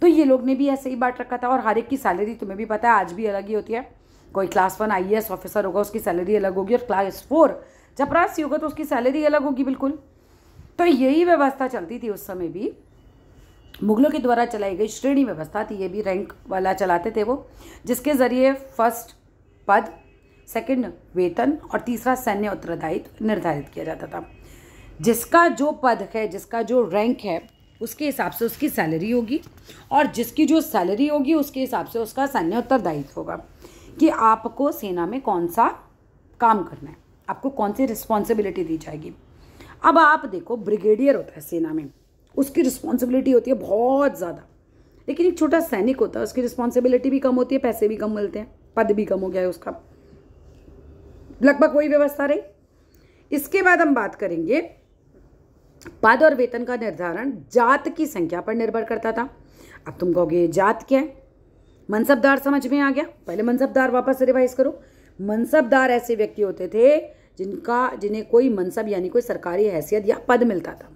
तो ये लोग ने भी ऐसे ही बांट रखा था और हर एक की सैलरी तुम्हें भी पता है आज भी अलग ही होती है कोई क्लास वन आई ऑफिसर होगा उसकी सैलरी अलग होगी और क्लास फोर चपरासी होगा तो उसकी सैलरी अलग होगी बिल्कुल तो यही व्यवस्था चलती थी उस समय भी मुगलों के द्वारा चलाई गई श्रेणी व्यवस्था थी ये भी रैंक वाला चलाते थे वो जिसके ज़रिए फर्स्ट पद सेकंड वेतन और तीसरा सैन्य उत्तरदायित्व निर्धारित किया जाता था जिसका जो पद है जिसका जो रैंक है उसके हिसाब से उसकी सैलरी होगी और जिसकी जो सैलरी होगी उसके हिसाब से उसका सैन्य उत्तरदायित्व होगा कि आपको सेना में कौन सा काम करना है आपको कौन सी रिस्पॉन्सिबिलिटी दी जाएगी अब आप देखो ब्रिगेडियर होता है सेना में उसकी रिस्पॉन्सिबिलिटी होती है बहुत ज़्यादा लेकिन एक छोटा सैनिक होता है उसकी रिस्पॉन्सिबिलिटी भी कम होती है पैसे भी कम मिलते हैं पद भी कम हो गया है उसका लगभग वही व्यवस्था रही इसके बाद हम बात करेंगे पद और वेतन का निर्धारण जात की संख्या पर निर्भर करता था अब तुम कहोगे जात क्या है मनसबदार समझ में आ गया पहले मनसबदार वापस रिवाइज करो मनसबदार ऐसे व्यक्ति होते थे जिनका जिन्हें कोई मनसब यानी कोई सरकारी हैसियत या पद मिलता था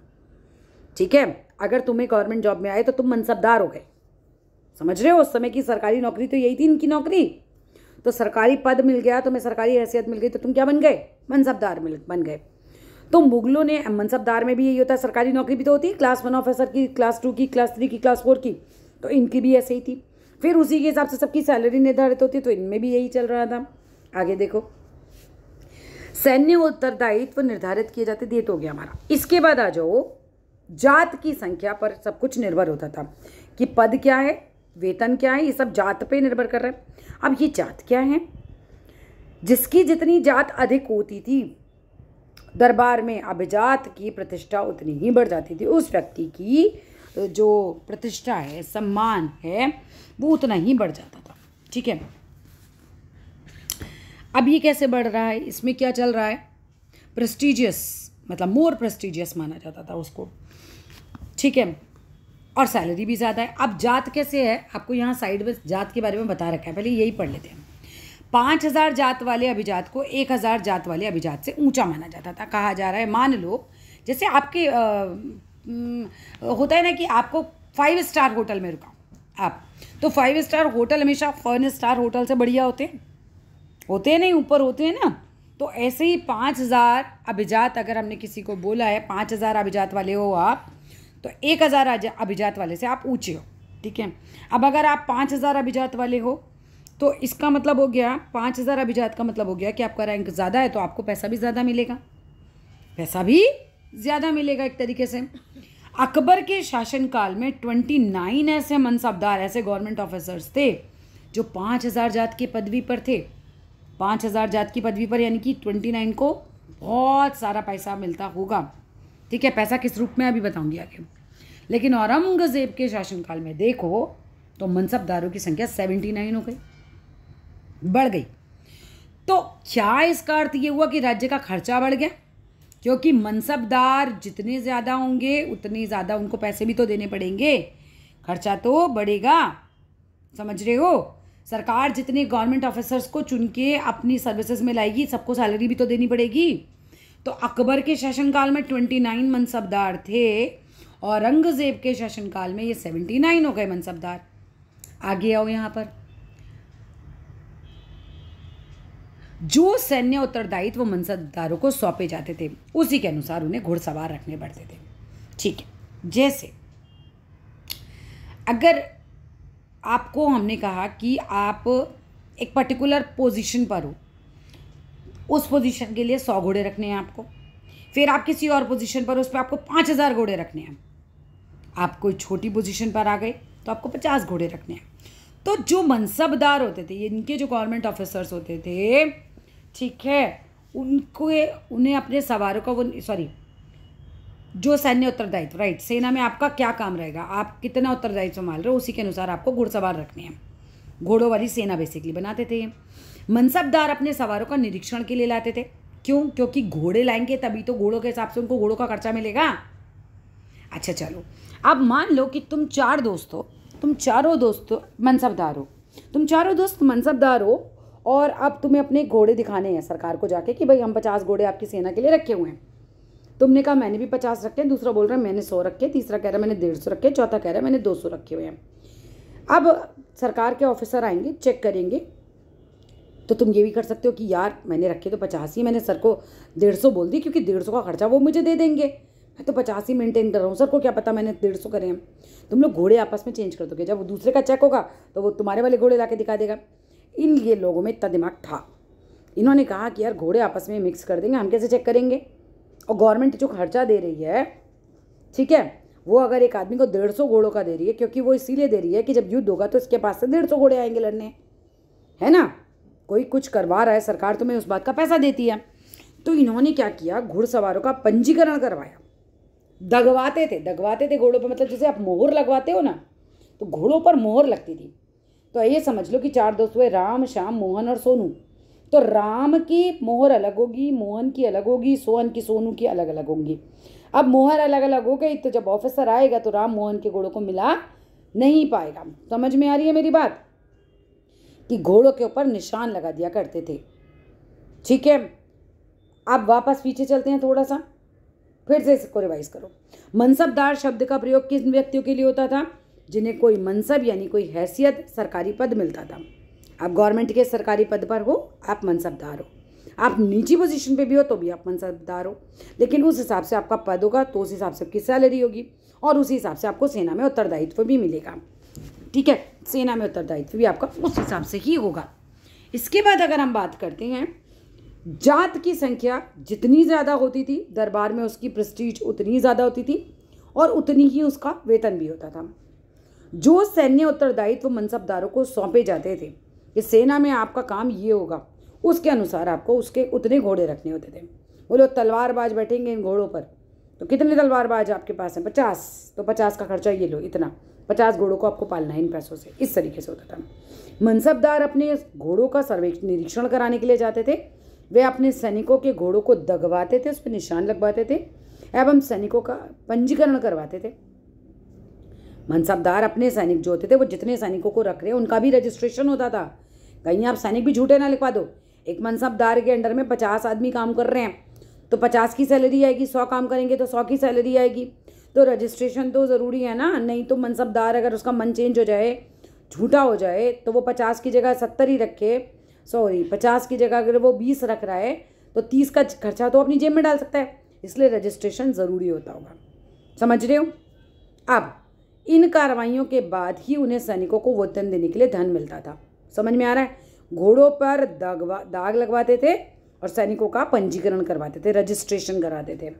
ठीक है अगर तुम्हें गवर्नमेंट जॉब में आए तो तुम मनसबदार हो गए समझ रहे हो उस समय की सरकारी नौकरी तो यही थी इनकी नौकरी तो सरकारी पद मिल गया तो मैं सरकारी हैसियत मिल गई तो तुम क्या बन गए मनसबदार मिल बन गए तो मुगलों ने मनसबदार में भी यही होता है सरकारी नौकरी भी तो होती है क्लास वन ऑफिसर की क्लास टू की क्लास थ्री की क्लास फोर की तो इनकी भी ऐसे ही थी फिर उसी के हिसाब से सबकी सैलरी निर्धारित होती है तो इनमें भी यही चल रहा था आगे देखो सैन्य उत्तरदायित्व निर्धारित किए जाते थे तो हो गया हमारा इसके बाद आ जाओ जात की संख्या पर सब कुछ निर्भर होता था कि पद क्या है वेतन क्या है ये सब जात पे निर्भर कर रहा है अब ये जात क्या है जिसकी जितनी जात अधिक होती थी दरबार में अभिजात की प्रतिष्ठा उतनी ही बढ़ जाती थी उस व्यक्ति की जो प्रतिष्ठा है सम्मान है वो उतना ही बढ़ जाता था ठीक है अब ये कैसे बढ़ रहा है इसमें क्या चल रहा है प्रेस्टिजियस मतलब मोर प्रेस्टिजियस माना जाता था उसको ठीक है और सैलरी भी ज़्यादा है अब जात कैसे है आपको यहाँ साइड में जात के बारे में बता रखा है पहले यही पढ़ लेते हैं पाँच हज़ार जात वाले अभिजात को एक हज़ार जात वाले अभिजात से ऊंचा माना जाता था कहा जा रहा है मान लो जैसे आपके आ, होता है ना कि आपको फाइव स्टार होटल में रुका आप तो फाइव स्टार होटल हमेशा फन स्टार होटल से बढ़िया होते हैं होते हैं नहीं ऊपर होते हैं ना तो ऐसे ही पाँच हज़ार अभिजात अगर हमने किसी को बोला है पाँच हज़ार अभिजात वाले हो आप तो एक हज़ार अभिजात वाले से आप ऊँचे हो ठीक है अब अगर आप पाँच हज़ार अभिजात वाले हो तो इसका मतलब हो गया पाँच हज़ार अभिजात का मतलब हो गया कि आपका रैंक ज़्यादा है तो आपको पैसा भी ज़्यादा मिलेगा पैसा भी ज़्यादा मिलेगा एक तरीके से अकबर के शासनकाल में ट्वेंटी नाइन ऐसे मनसबदार ऐसे गवर्नमेंट ऑफिसर्स थे जो पाँच हज़ार जात की पदवी पर थे पाँच हज़ार जात की पदवी पर यानी कि ट्वेंटी नाइन को बहुत सारा पैसा मिलता होगा ठीक है पैसा किस रूप में अभी बताऊंगी आगे लेकिन औरंगज़ेब के शासनकाल में देखो तो मनसबदारों की संख्या सेवेंटी नाइन हो गई बढ़ गई तो क्या इसका अर्थ ये हुआ कि राज्य का खर्चा बढ़ गया क्योंकि मनसबदार जितने ज़्यादा होंगे उतने ज़्यादा उनको पैसे भी तो देने पड़ेंगे खर्चा तो बढ़ेगा समझ रहे हो सरकार जितने गवर्नमेंट ऑफिसर्स को चुन के अपनी सर्विसेज में लाएगी सबको सैलरी भी तो देनी पड़ेगी तो अकबर के शासनकाल में ट्वेंटी नाइन मनसबदार थे औरंगज़ेब के शासनकाल में ये सेवेंटी नाइन हो गए मनसबदार आगे आओ यहाँ पर जो सैन्य उत्तरदायित्व वो मनसबदारों को सौंपे जाते थे उसी के अनुसार उन्हें घुड़सवार रखने पड़ते थे ठीक है जैसे अगर आपको हमने कहा कि आप एक पर्टिकुलर पोजीशन पर हो उस पोजीशन के लिए सौ घोड़े रखने हैं आपको फिर आप किसी और पोजीशन पर उस पर आपको पाँच हज़ार घोड़े रखने हैं आप कोई छोटी पोजीशन पर आ गए तो आपको पचास घोड़े रखने हैं तो जो मनसबदार होते थे इनके जो गवर्नमेंट ऑफिसर्स होते थे ठीक है उनको उन्हें अपने सवारों का वो सॉरी जो सैन्य उत्तरदायित्व राइट सेना में आपका क्या काम रहेगा आप कितना उत्तरदायित्व संभाल रहे हो उसी के अनुसार आपको घुड़सवार रखने हैं घोड़ों वाली सेना बेसिकली बनाते थे मनसबदार अपने सवारों का निरीक्षण के लिए लाते थे क्यों क्योंकि घोड़े लाएंगे तभी तो घोड़ों के हिसाब से उनको घोड़ों का खर्चा मिलेगा अच्छा चलो अब मान लो कि तुम चार दोस्त हो तुम चारों दोस्त मनसबदार हो तुम चारों दोस्त मनसबदार हो और अब तुम्हें अपने घोड़े दिखाने हैं सरकार को जाके कि भाई हम पचास घोड़े आपकी सेना के लिए रखे हुए हैं तुमने कहा मैंने भी पचास रखे हैं दूसरा बोल रहा है मैंने सौ रखे तीसरा कह रहा है मैंने डेढ़ सौ रखे चौथा कह रहा है मैंने दो सौ रखे हुए हैं अब सरकार के ऑफिसर आएंगे चेक करेंगे तो तुम ये भी कर सकते हो कि यार मैंने रखे तो पचास ही मैंने सर को डेढ़ सौ बोल दी क्योंकि डेढ़ सौ का खर्चा वो मुझे दे देंगे मैं तो पचास ही मेंटेन कर रहा हूँ सर को क्या पता मैंने डेढ़ सौ करे हैं तुम लोग घोड़े आपस में चेंज कर दोगे जब वो दूसरे का चेक होगा तो वो तुम्हारे वाले घोड़े ला दिखा देगा इन ये लोगों में इतना दिमाग था इन्होंने कहा कि यार घोड़े आपस में मिक्स कर देंगे हम कैसे चेक करेंगे और गवर्नमेंट जो खर्चा दे रही है ठीक है वो अगर एक आदमी को डेढ़ सौ घोड़ों का दे रही है क्योंकि वो इसीलिए दे रही है कि जब युद्ध होगा तो इसके पास से डेढ़ सौ घोड़े आएंगे लड़ने है ना कोई कुछ करवा रहा है सरकार तुम्हें उस बात का पैसा देती है तो इन्होंने क्या किया घुड़सवारों का पंजीकरण करवाया दगवाते थे दगवाते थे घोड़ों पर मतलब जैसे आप मोहर लगवाते हो ना तो घोड़ों पर मोहर लगती थी तो ये समझ लो कि चार दोस्त हुए राम श्याम मोहन और सोनू तो राम की मोहर अलग होगी मोहन की अलग होगी सोहन की सोनू की अलग अलग होंगी अब मोहर अलग अलग हो गई तो जब ऑफिसर आएगा तो राम मोहन के घोड़ों को मिला नहीं पाएगा समझ में आ रही है मेरी बात कि घोड़ों के ऊपर निशान लगा दिया करते थे ठीक है आप वापस पीछे चलते हैं थोड़ा सा फिर से इसको रिवाइज करो मनसबदार शब्द का प्रयोग किन व्यक्तियों के लिए होता था जिन्हें कोई मनसब यानी कोई हैसियत सरकारी पद मिलता था आप गवर्नमेंट के सरकारी पद पर हो आप मनसबदार हो आप नीची पोजीशन पे भी हो तो भी आप मनसबदार हो लेकिन उस हिसाब से आपका पद होगा तो उस हिसाब से आपकी सैलरी होगी और उसी हिसाब से आपको सेना में उत्तरदायित्व भी मिलेगा ठीक है सेना में उत्तरदायित्व भी आपका उस हिसाब से ही होगा इसके बाद अगर हम बात करते हैं जात की संख्या जितनी ज़्यादा होती थी दरबार में उसकी प्रस्टीज उतनी ज़्यादा होती थी और उतनी ही उसका वेतन भी होता था जो सैन्य उत्तरदायित्व मनसबदारों को सौंपे जाते थे कि सेना में आपका काम ये होगा उसके अनुसार आपको उसके उतने घोड़े रखने होते थे बोलो तलवारबाज बैठेंगे इन घोड़ों पर तो कितने तलवारबाज आपके पास हैं पचास तो पचास का खर्चा ये लो इतना पचास घोड़ों को आपको पालना है इन पैसों से इस तरीके से होता था मनसबदार अपने घोड़ों का सर्वे निरीक्षण कराने के लिए जाते थे वे अपने सैनिकों के घोड़ों को दगवाते थे उस पर निशान लगवाते थे एवं सैनिकों का पंजीकरण करवाते थे मनसबदार अपने सैनिक जो होते थे वो जितने सैनिकों को रख रहे हैं उनका भी रजिस्ट्रेशन होता था कहीं आप सैनिक भी झूठे ना लिखवा दो एक मनसबदार के अंडर में पचास आदमी काम कर रहे हैं तो पचास की सैलरी आएगी सौ काम करेंगे तो सौ की सैलरी आएगी तो रजिस्ट्रेशन तो ज़रूरी है ना नहीं तो मनसबदार अगर उसका मन चेंज हो जाए झूठा हो जाए तो वो पचास की जगह सत्तर ही रखे सॉरी पचास की जगह अगर वो बीस रख रहा है तो तीस का खर्चा तो अपनी जेब में डाल सकता है इसलिए रजिस्ट्रेशन ज़रूरी होता होगा समझ रहे हो अब इन कार्रवाइयों के बाद ही उन्हें सैनिकों को वतन देने के लिए धन मिलता था समझ में आ रहा है घोड़ों पर दागवा दाग लगवाते थे और सैनिकों का पंजीकरण करवाते थे रजिस्ट्रेशन कराते थे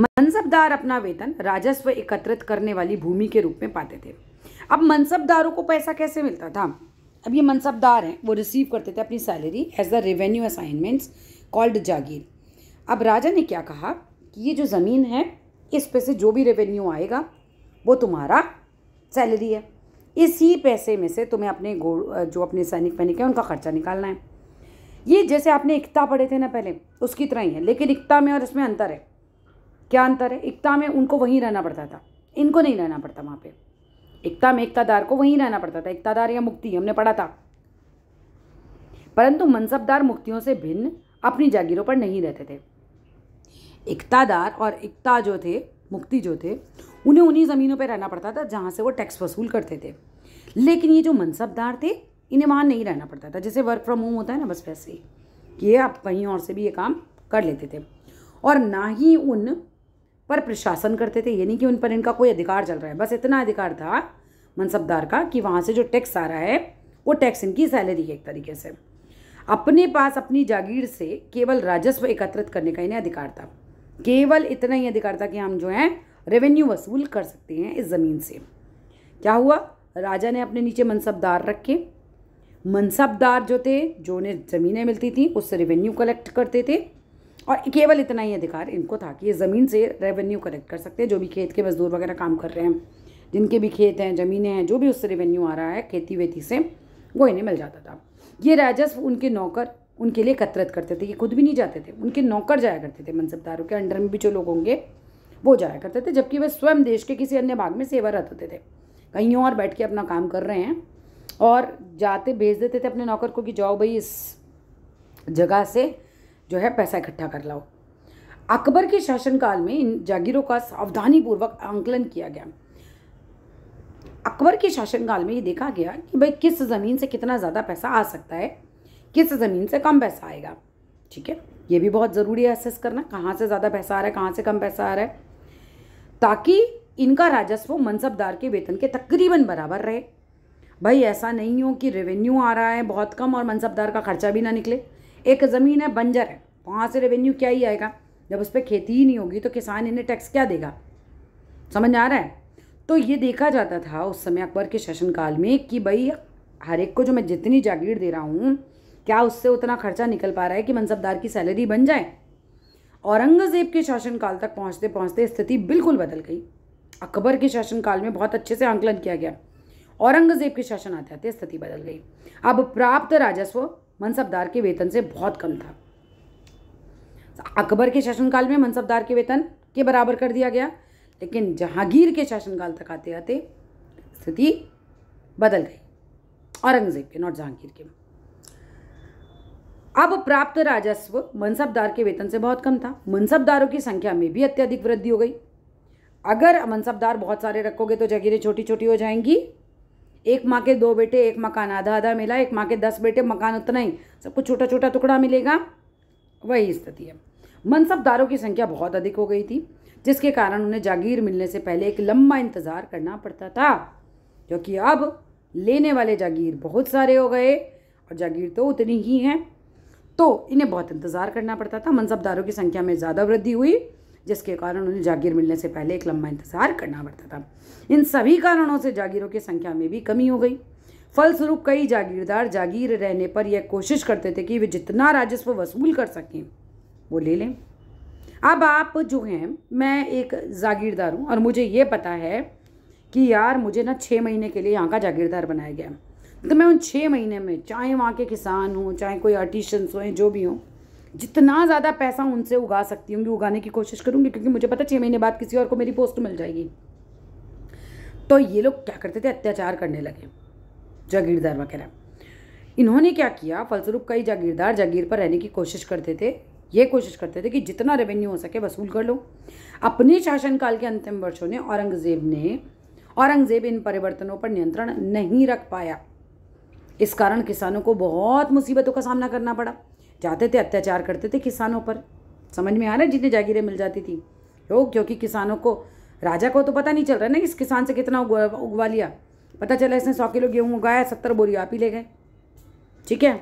मनसबदार अपना वेतन राजस्व एकत्रित करने वाली भूमि के रूप में पाते थे अब मनसबदारों को पैसा कैसे मिलता था अब ये मनसबदार हैं वो रिसीव करते थे अपनी salary as the revenue assignments called jagir अब राजा ने क्या कहा कि ये जो ज़मीन है इस पे से जो भी रेवेन्यू आएगा वो तुम्हारा सैलरी है इसी पैसे में से तुम्हें अपने जो अपने सैनिक पैनिक हैं उनका खर्चा निकालना है ये जैसे आपने इकता पढ़े थे ना पहले उसकी तरह ही है लेकिन इकता में और इसमें अंतर है क्या अंतर है एकता में उनको वहीं रहना पड़ता था इनको नहीं रहना पड़ता वहाँ पे एकता में एकतादार को वहीं रहना पड़ता था एकतादार या मुक्ति हमने पढ़ा था परंतु मनसबदार मुक्तियों से भिन्न अपनी जागीरों पर नहीं रहते थे एकतादार और एकता जो थे मुक्ति जो थे उन्हें उन्हीं ज़मीनों पर रहना पड़ता था जहाँ से वो टैक्स वसूल करते थे लेकिन ये जो मनसबदार थे इन्हें वहाँ नहीं रहना पड़ता था जैसे वर्क फ्रॉम होम होता है ना बस वैसे ही कि ये आप कहीं और से भी ये काम कर लेते थे और ना ही उन पर प्रशासन करते थे ये नहीं कि उन पर इनका कोई अधिकार चल रहा है बस इतना अधिकार था मनसबदार का कि वहाँ से जो टैक्स आ रहा है वो टैक्स इनकी सैलरी है एक तरीके से अपने पास अपनी जागीर से केवल राजस्व एकत्रित करने का इन्हें अधिकार था केवल इतना ही अधिकार था कि हम जो हैं रेवेन्यू वसूल कर सकते हैं इस ज़मीन से क्या हुआ राजा ने अपने नीचे मनसबदार रखे मनसबदार जो थे जो उन्हें ज़मीनें मिलती थी उससे रेवेन्यू कलेक्ट करते थे और केवल इतना ही अधिकार इनको था कि ये ज़मीन से रेवेन्यू कलेक्ट कर सकते हैं जो भी खेत के मजदूर वगैरह काम कर रहे हैं जिनके भी खेत हैं ज़मीनें हैं जो भी उससे रेवेन्यू आ रहा है खेती वेती से वो इन्हें मिल जाता था ये राजस्व उनके नौकर उनके लिए कतरत करते थे ये खुद भी नहीं जाते थे उनके नौकर जाया करते थे मनसबदारों के अंडर में भी जो लोग होंगे वो जाया करते थे जबकि वे स्वयं देश के किसी अन्य भाग में सेवारत होते थे कहीं और बैठ के अपना काम कर रहे हैं और जाते भेज देते थे अपने नौकर को कि जाओ भाई इस जगह से जो है पैसा इकट्ठा कर लाओ अकबर के शासनकाल में इन जागीरों का सावधानीपूर्वक आंकलन किया गया अकबर के शासनकाल में ये देखा गया कि भाई किस ज़मीन से कितना ज़्यादा पैसा आ सकता है किस ज़मीन से कम पैसा आएगा ठीक है ये भी बहुत ज़रूरी है असेस करना कहाँ से ज़्यादा पैसा आ रहा है कहाँ से कम पैसा आ रहा है ताकि इनका राजस्व मनसबदार के वेतन के तकरीबन बराबर रहे भाई ऐसा नहीं हो कि रेवेन्यू आ रहा है बहुत कम और मनसबदार का खर्चा भी ना निकले एक ज़मीन है बंजर है वहाँ से रेवेन्यू क्या ही आएगा जब उस पर खेती ही नहीं होगी तो किसान इन्हें टैक्स क्या देगा समझ आ रहा है तो ये देखा जाता था उस समय अकबर के शासनकाल में कि भाई हर एक को जो मैं जितनी जागीर दे रहा हूँ क्या उससे उतना खर्चा निकल पा रहा है कि मनसबदार की सैलरी बन जाए औरंगज़ेब के शासनकाल तक पहुँचते पहुँचते स्थिति बिल्कुल बदल गई अकबर के शासनकाल में बहुत अच्छे से आंकलन किया गया औरंगज़ेब के शासन आते आते स्थिति बदल गई अब प्राप्त राजस्व मनसबदार के वेतन से बहुत कम था अकबर के शासनकाल में मनसबदार के वेतन के बराबर कर दिया गया लेकिन जहांगीर के शासनकाल तक आते आते स्थिति बदल गई औरंगजेब के नॉट जहांगीर के अब प्राप्त राजस्व मनसबदार के वेतन से बहुत कम था मनसबदारों की संख्या में भी अत्यधिक वृद्धि हो गई अगर मनसबदार बहुत सारे रखोगे तो जागीरें छोटी छोटी हो जाएंगी एक माँ के दो बेटे एक मकान आधा आधा मिला एक माँ के दस बेटे मकान उतना ही सबको छोटा छोटा टुकड़ा मिलेगा वही स्थिति है मनसबदारों की संख्या बहुत अधिक हो गई थी जिसके कारण उन्हें जागीर मिलने से पहले एक लंबा इंतज़ार करना पड़ता था क्योंकि अब लेने वाले जागीर बहुत सारे हो गए और जागीर तो उतनी ही हैं तो इन्हें बहुत इंतज़ार करना पड़ता था मनसबदारों की संख्या में ज़्यादा वृद्धि हुई जिसके कारण उन्हें जागीर मिलने से पहले एक लंबा इंतजार करना पड़ता था इन सभी कारणों से जागीरों की संख्या में भी कमी हो गई फलस्वरूप कई जागीरदार जागीर रहने पर यह कोशिश करते थे कि वे जितना राजस्व वसूल कर सकें वो ले लें अब आप जो हैं मैं एक जागीरदार हूँ और मुझे ये पता है कि यार मुझे ना छः महीने के लिए यहाँ का जागीरदार बनाया गया तो मैं उन छः महीने में चाहे वहाँ के किसान हों चाहे कोई आर्टिशंस हों जो भी हों जितना ज़्यादा पैसा उनसे उगा सकती हूँ उगाने की कोशिश करूँगी क्योंकि मुझे पता छः महीने बाद किसी और को मेरी पोस्ट मिल जाएगी तो ये लोग क्या करते थे अत्याचार करने लगे जागीरदार वगैरह इन्होंने क्या किया फलस्वरूप कई जागीरदार जागीर पर रहने की कोशिश करते थे ये कोशिश करते थे कि जितना रेवेन्यू हो सके वसूल कर लो अपने शासनकाल के अंतिम वर्षों ने औरंगजेब ने औरंगजेब इन परिवर्तनों पर नियंत्रण नहीं रख पाया इस कारण किसानों को बहुत मुसीबतों का सामना करना पड़ा जाते थे अत्याचार करते थे किसानों पर समझ में आ रहा है जितनी जागीरें मिल जाती थी हो क्योंकि किसानों को राजा को तो पता नहीं चल रहा ना कि इस किसान से कितना उगवा लिया पता चला इसने सौ किलो गेहूँ उगाया सत्तर बोरी आप ही ले गए ठीक है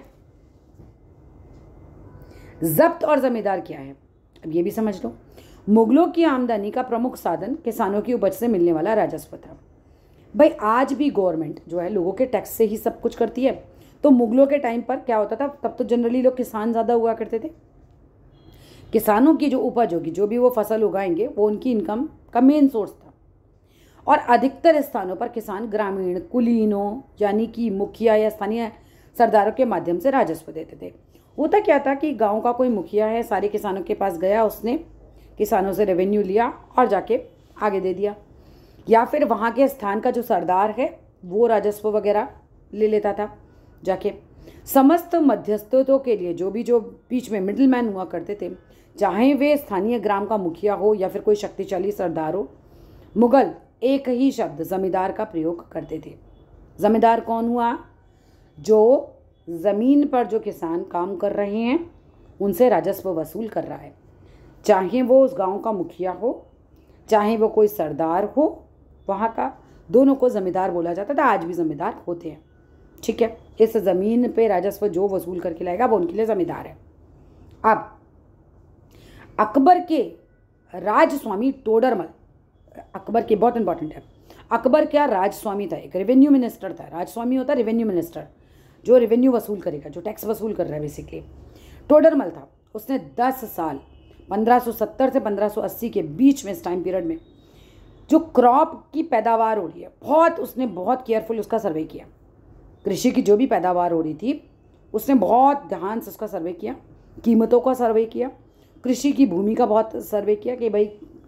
जब्त और ज़मींदार क्या है अब ये भी समझ लो मुगलों की आमदनी का प्रमुख साधन किसानों की उपज से मिलने वाला राजस्व था भाई आज भी गवर्नमेंट जो है लोगों के टैक्स से ही सब कुछ करती है तो मुग़लों के टाइम पर क्या होता था तब तो जनरली लोग किसान ज़्यादा हुआ करते थे किसानों की जो उपज होगी जो भी वो फसल उगाएंगे वो उनकी इनकम का मेन सोर्स था और अधिकतर स्थानों पर किसान ग्रामीण कुलीनों यानी कि मुखिया या स्थानीय सरदारों के माध्यम से राजस्व देते थे होता क्या था कि गांव का कोई मुखिया है सारे किसानों के पास गया उसने किसानों से रेवेन्यू लिया और जाके आगे दे दिया या फिर वहाँ के स्थान का जो सरदार है वो राजस्व वगैरह ले लेता था जाके समस्त मध्यस्थों के लिए जो भी जो बीच में मिडिल मैन हुआ करते थे चाहे वे स्थानीय ग्राम का मुखिया हो या फिर कोई शक्तिशाली सरदार हो मुगल एक ही शब्द जमींदार का प्रयोग करते थे जमींदार कौन हुआ जो ज़मीन पर जो किसान काम कर रहे हैं उनसे राजस्व वसूल कर रहा है चाहे वो उस गांव का मुखिया हो चाहे वो कोई सरदार हो वहाँ का दोनों को ज़मींदार बोला जाता था आज भी ज़मींदार होते हैं ठीक है इस ज़मीन पे राजस्व जो वसूल करके लाएगा वो उनके लिए ज़मींदार है अब अकबर के राजस्वामी टोडरमल अकबर के बहुत इंपॉर्टेंट है अकबर क्या राजस्वामी था एक रेवेन्यू मिनिस्टर था राजस्वामी होता है रेवेन्यू मिनिस्टर जो रेवेन्यू वसूल करेगा जो टैक्स वसूल कर रहा है बेसिकली टोडरमल था उसने 10 साल 1570 से 1580 के बीच में इस टाइम पीरियड में जो क्रॉप की पैदावार हो रही है बहुत उसने बहुत केयरफुल उसका सर्वे किया कृषि की जो भी पैदावार हो रही थी उसने बहुत ध्यान से उसका सर्वे किया कीमतों का सर्वे किया कृषि की भूमि का बहुत सर्वे किया कि भाई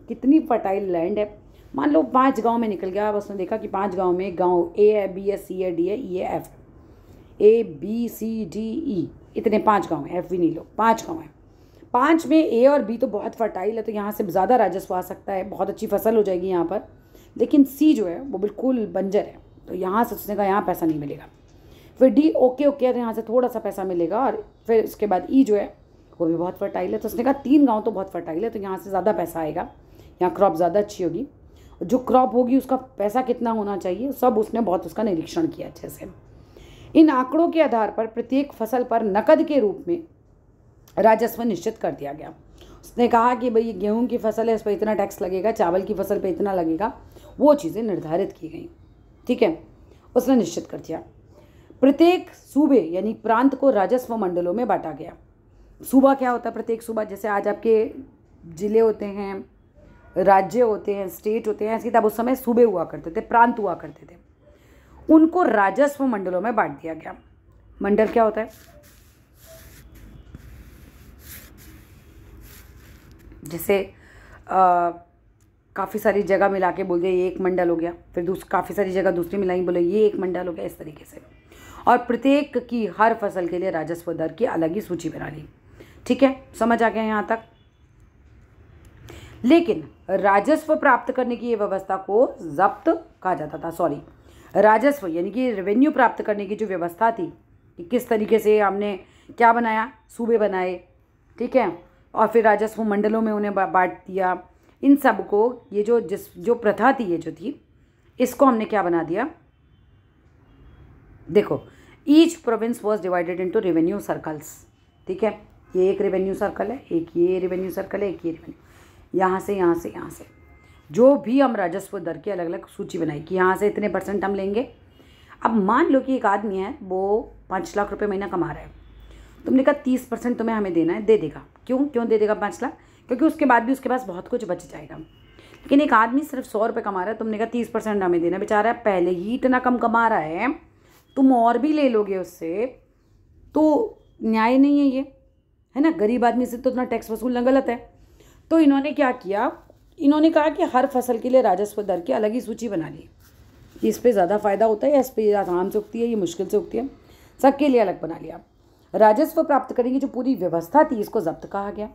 कितनी फर्टाइल लैंड है मान लो पांच गांव में निकल गया अब उसने देखा कि पांच गांव में गांव ए है बी है सी है डी है ई e है F A B C D E इतने पांच गांव हैं एफ भी नहीं लो पांच गांव हैं पाँच में ए और बी तो बहुत फर्टाइल है तो यहाँ से ज़्यादा राजस्व आ सकता है बहुत अच्छी फसल हो जाएगी यहाँ पर लेकिन सी जो है वो बिल्कुल बंजर है तो यहाँ से उसने कहा यहाँ पैसा नहीं मिलेगा फिर डी ओके ओके है तो यहाँ से थोड़ा सा पैसा मिलेगा और फिर उसके बाद ई e जो है वो भी बहुत फर्टाइल है तो उसने कहा तीन गांव तो बहुत फर्टाइल है तो यहाँ से ज़्यादा पैसा आएगा यहाँ क्रॉप ज़्यादा अच्छी होगी जो क्रॉप होगी उसका पैसा कितना होना चाहिए सब उसने बहुत उसका निरीक्षण किया अच्छे से इन आंकड़ों के आधार पर प्रत्येक फसल पर नकद के रूप में राजस्व निश्चित कर दिया गया उसने कहा कि भाई गेहूं की फसल है उस पर इतना टैक्स लगेगा चावल की फसल पर इतना लगेगा वो चीज़ें निर्धारित की गई ठीक है उसने निश्चित कर दिया प्रत्येक सूबे यानी प्रांत को राजस्व मंडलों में बांटा गया सूबा क्या होता है प्रत्येक सूबा जैसे आज आपके ज़िले होते हैं राज्य होते हैं स्टेट होते हैं ऐसी तब तो उस समय सूबे हुआ करते थे प्रांत हुआ करते थे उनको राजस्व मंडलों में बांट दिया गया मंडल क्या होता है जैसे काफ़ी सारी जगह मिला के बोल दिया ये एक मंडल हो गया फिर दूस काफ़ी सारी जगह दूसरी मिलाई बोले ये एक मंडल हो गया इस तरीके से और प्रत्येक की हर फसल के लिए राजस्व दर की अलग ही सूची बना ली ठीक है समझ आ गया यहाँ तक लेकिन राजस्व प्राप्त करने की ये व्यवस्था को जब्त कहा जाता था सॉरी राजस्व यानी कि रेवेन्यू प्राप्त करने की जो व्यवस्था थी कि किस तरीके से हमने क्या बनाया सूबे बनाए ठीक है और फिर राजस्व मंडलों में उन्हें बांट दिया इन सब को ये जो जिस जो प्रथा थी ये जो थी इसको हमने क्या बना दिया देखो each province was divided into revenue circles ठीक है ये एक रेवेन्यू सर्कल है एक ये रेवेन्यू सर्कल है एक ये रेवेन्यू यहाँ से यहाँ से यहाँ से जो भी हम राजस्व दर के अलग अलग सूची बनाई कि यहाँ से इतने परसेंट हम लेंगे अब मान लो कि एक आदमी है वो पाँच लाख रुपये महीना कमा रहा है तुमने कहा तीस परसेंट तुम्हें हमें देना है दे देगा क्यों क्यों दे देगा पाँच लाख क्योंकि उसके बाद भी उसके पास बहुत कुछ बच जाएगा लेकिन एक आदमी सिर्फ सौ रुपये कमा रहा है तुमने कहा तीस परसेंट हमें देना बेचारा पहले ही इतना कम कमा रहा है तुम और भी ले लोगे उससे तो न्याय नहीं है ये है ना गरीब आदमी से तो इतना टैक्स वसूलना गलत है तो इन्होंने क्या किया इन्होंने कहा कि हर फसल के लिए राजस्व दर की अलग ही सूची बना ली इस पर ज़्यादा फ़ायदा होता है या इस पर आराम से उगती है ये मुश्किल से उगती है सबके लिए अलग बना लिया राजस्व प्राप्त करने की जो पूरी व्यवस्था थी इसको जब्त कहा गया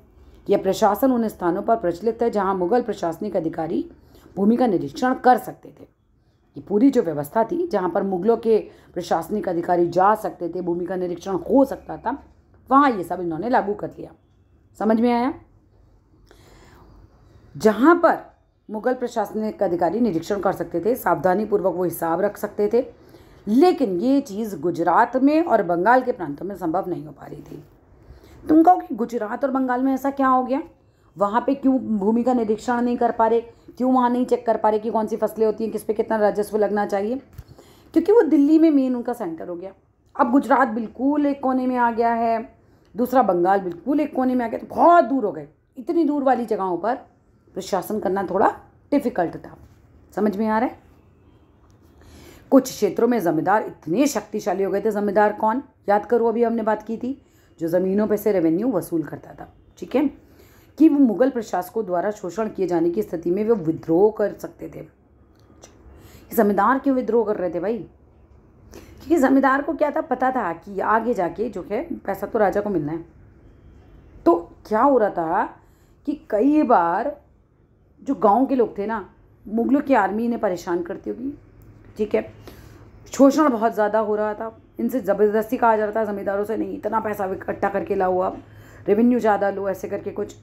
यह प्रशासन उन स्थानों पर प्रचलित है जहाँ मुगल प्रशासनिक अधिकारी भूमि का निरीक्षण कर सकते थे कि पूरी जो व्यवस्था थी जहाँ पर मुगलों के प्रशासनिक अधिकारी जा सकते थे भूमि का निरीक्षण हो सकता था वहाँ ये सब इन्होंने लागू कर लिया समझ में आया जहाँ पर मुगल प्रशासनिक अधिकारी निरीक्षण कर सकते थे सावधानी पूर्वक वो हिसाब रख सकते थे लेकिन ये चीज़ गुजरात में और बंगाल के प्रांतों में संभव नहीं हो पा रही थी तुम कहो कि गुजरात और बंगाल में ऐसा क्या हो गया वहाँ पे क्यों भूमि का निरीक्षण नहीं कर पा रहे क्यों वहाँ नहीं चेक कर पा रहे कि कौन सी फसलें होती हैं किस पे कितना राजस्व लगना चाहिए क्योंकि वो दिल्ली में मेन उनका सेंटर हो गया अब गुजरात बिल्कुल एक कोने में आ गया है दूसरा बंगाल बिल्कुल एक कोने में आ गया तो बहुत दूर हो गए इतनी दूर वाली जगहों पर प्रशासन करना थोड़ा डिफिकल्ट था समझ में आ रहा है कुछ क्षेत्रों में ज़मींदार इतने शक्तिशाली हो गए थे ज़मींदार कौन याद करो अभी हमने बात की थी जो ज़मीनों पर से रेवेन्यू वसूल करता था ठीक है कि वो मुगल प्रशासकों द्वारा शोषण किए जाने की स्थिति में वे विद्रोह कर सकते थे जमींदार क्यों विद्रोह कर रहे थे भाई क्योंकि जमींदार को क्या था पता था कि आगे जाके जो है पैसा तो राजा को मिलना है तो क्या हो रहा था कि कई बार जो गांव के लोग थे ना मुगलों की आर्मी इन्हें परेशान करती होगी ठीक है शोषण बहुत ज़्यादा हो रहा था इनसे ज़बरदस्ती कहा जा रहा था ज़मींदारों से नहीं इतना पैसा इकट्ठा करके लाओ आप रेवेन्यू ज़्यादा लो ऐसे करके कुछ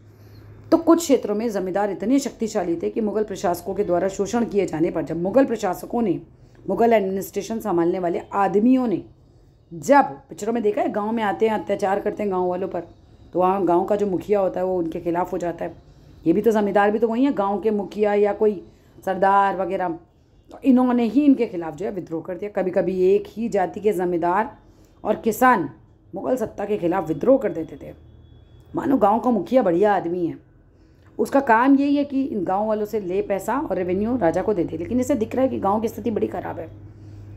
तो कुछ क्षेत्रों में ज़मींदार इतने शक्तिशाली थे कि मुगल प्रशासकों के द्वारा शोषण किए जाने पर जब मुगल प्रशासकों ने मुगल एडमिनिस्ट्रेशन संभालने वाले आदमियों ने जब पिक्चरों में देखा है गाँव में आते हैं अत्याचार करते हैं गाँव वालों पर तो वहाँ गाँव का जो मुखिया होता है वो उनके खिलाफ हो जाता है ये भी तो ज़मींदार भी तो वही है गाँव के मुखिया या कोई सरदार वगैरह तो इन्होंने ही इनके खिलाफ जो है विद्रोह कर दिया कभी कभी एक ही जाति के ज़मींदार और किसान मुगल सत्ता के खिलाफ विद्रोह कर देते थे मानो गांव का मुखिया बढ़िया आदमी है उसका काम यही है कि इन गाँव वालों से ले पैसा और रेवेन्यू राजा को दे दे लेकिन इसे दिख रहा है कि गाँव की स्थिति बड़ी ख़राब है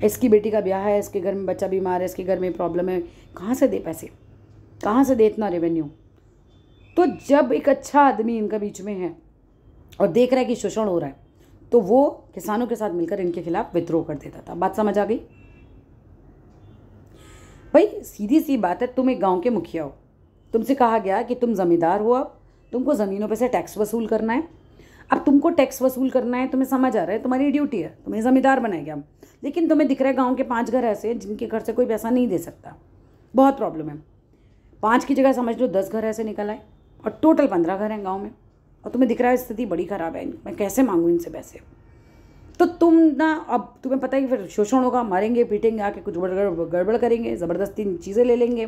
इसकी बेटी का ब्याह है इसके घर में बच्चा बीमार है इसके घर में प्रॉब्लम है कहाँ से दे पैसे कहाँ से दे इतना रेवेन्यू तो जब एक अच्छा आदमी इनका बीच में है और देख रहा है कि शोषण हो रहा है तो वो किसानों के साथ मिलकर इनके खिलाफ विद्रोह कर देता था बात समझ आ गई भाई सीधी सी बात है तुम एक गांव के मुखिया हो तुमसे कहा गया कि तुम जमींदार हो अब तुमको ज़मीनों पे से टैक्स वसूल करना है अब तुमको टैक्स वसूल करना है तुम्हें समझ आ रहा है तुम्हारी ड्यूटी है तुम्हें ज़मींदार बनाया गया लेकिन तुम्हें दिख रहा है गाँव के पाँच घर ऐसे हैं जिनके घर से कोई पैसा नहीं दे सकता बहुत प्रॉब्लम है पाँच की जगह समझ लो दस घर ऐसे निकल आए और टोटल पंद्रह घर हैं गाँव में और तुम्हें दिख रहा है स्थिति बड़ी ख़राब है मैं कैसे मांगूँ इनसे पैसे तो तुम ना अब तुम्हें पता है कि फिर शोषण होगा मारेंगे पीटेंगे आके कुछ गड़बड़ गड़बड़ करेंगे ज़बरदस्ती चीज़ें ले लेंगे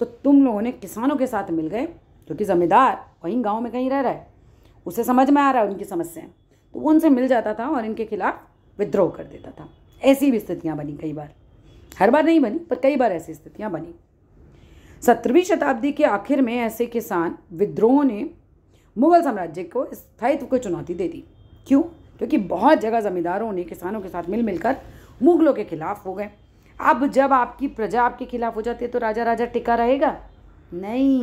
तो तुम लोगों ने किसानों के साथ मिल गए क्योंकि ज़मींदार वहीं गांव में कहीं रह रहा है उसे समझ में आ रहा है उनकी समस्याएं तो वो उनसे मिल जाता था और इनके खिलाफ विद्रोह कर देता था ऐसी भी स्थितियाँ बनी कई बार हर बार नहीं बनी पर कई बार ऐसी स्थितियाँ बनी सत्रहवीं शताब्दी के आखिर में ऐसे किसान विद्रोह ने मुगल साम्राज्य को स्थायित्व को चुनौती दे दी क्यों क्योंकि बहुत जगह जमींदारों ने किसानों के साथ मिल मिलकर मुगलों के खिलाफ हो गए अब जब आपकी प्रजा आपके खिलाफ हो जाती है तो राजा राजा टिका रहेगा नहीं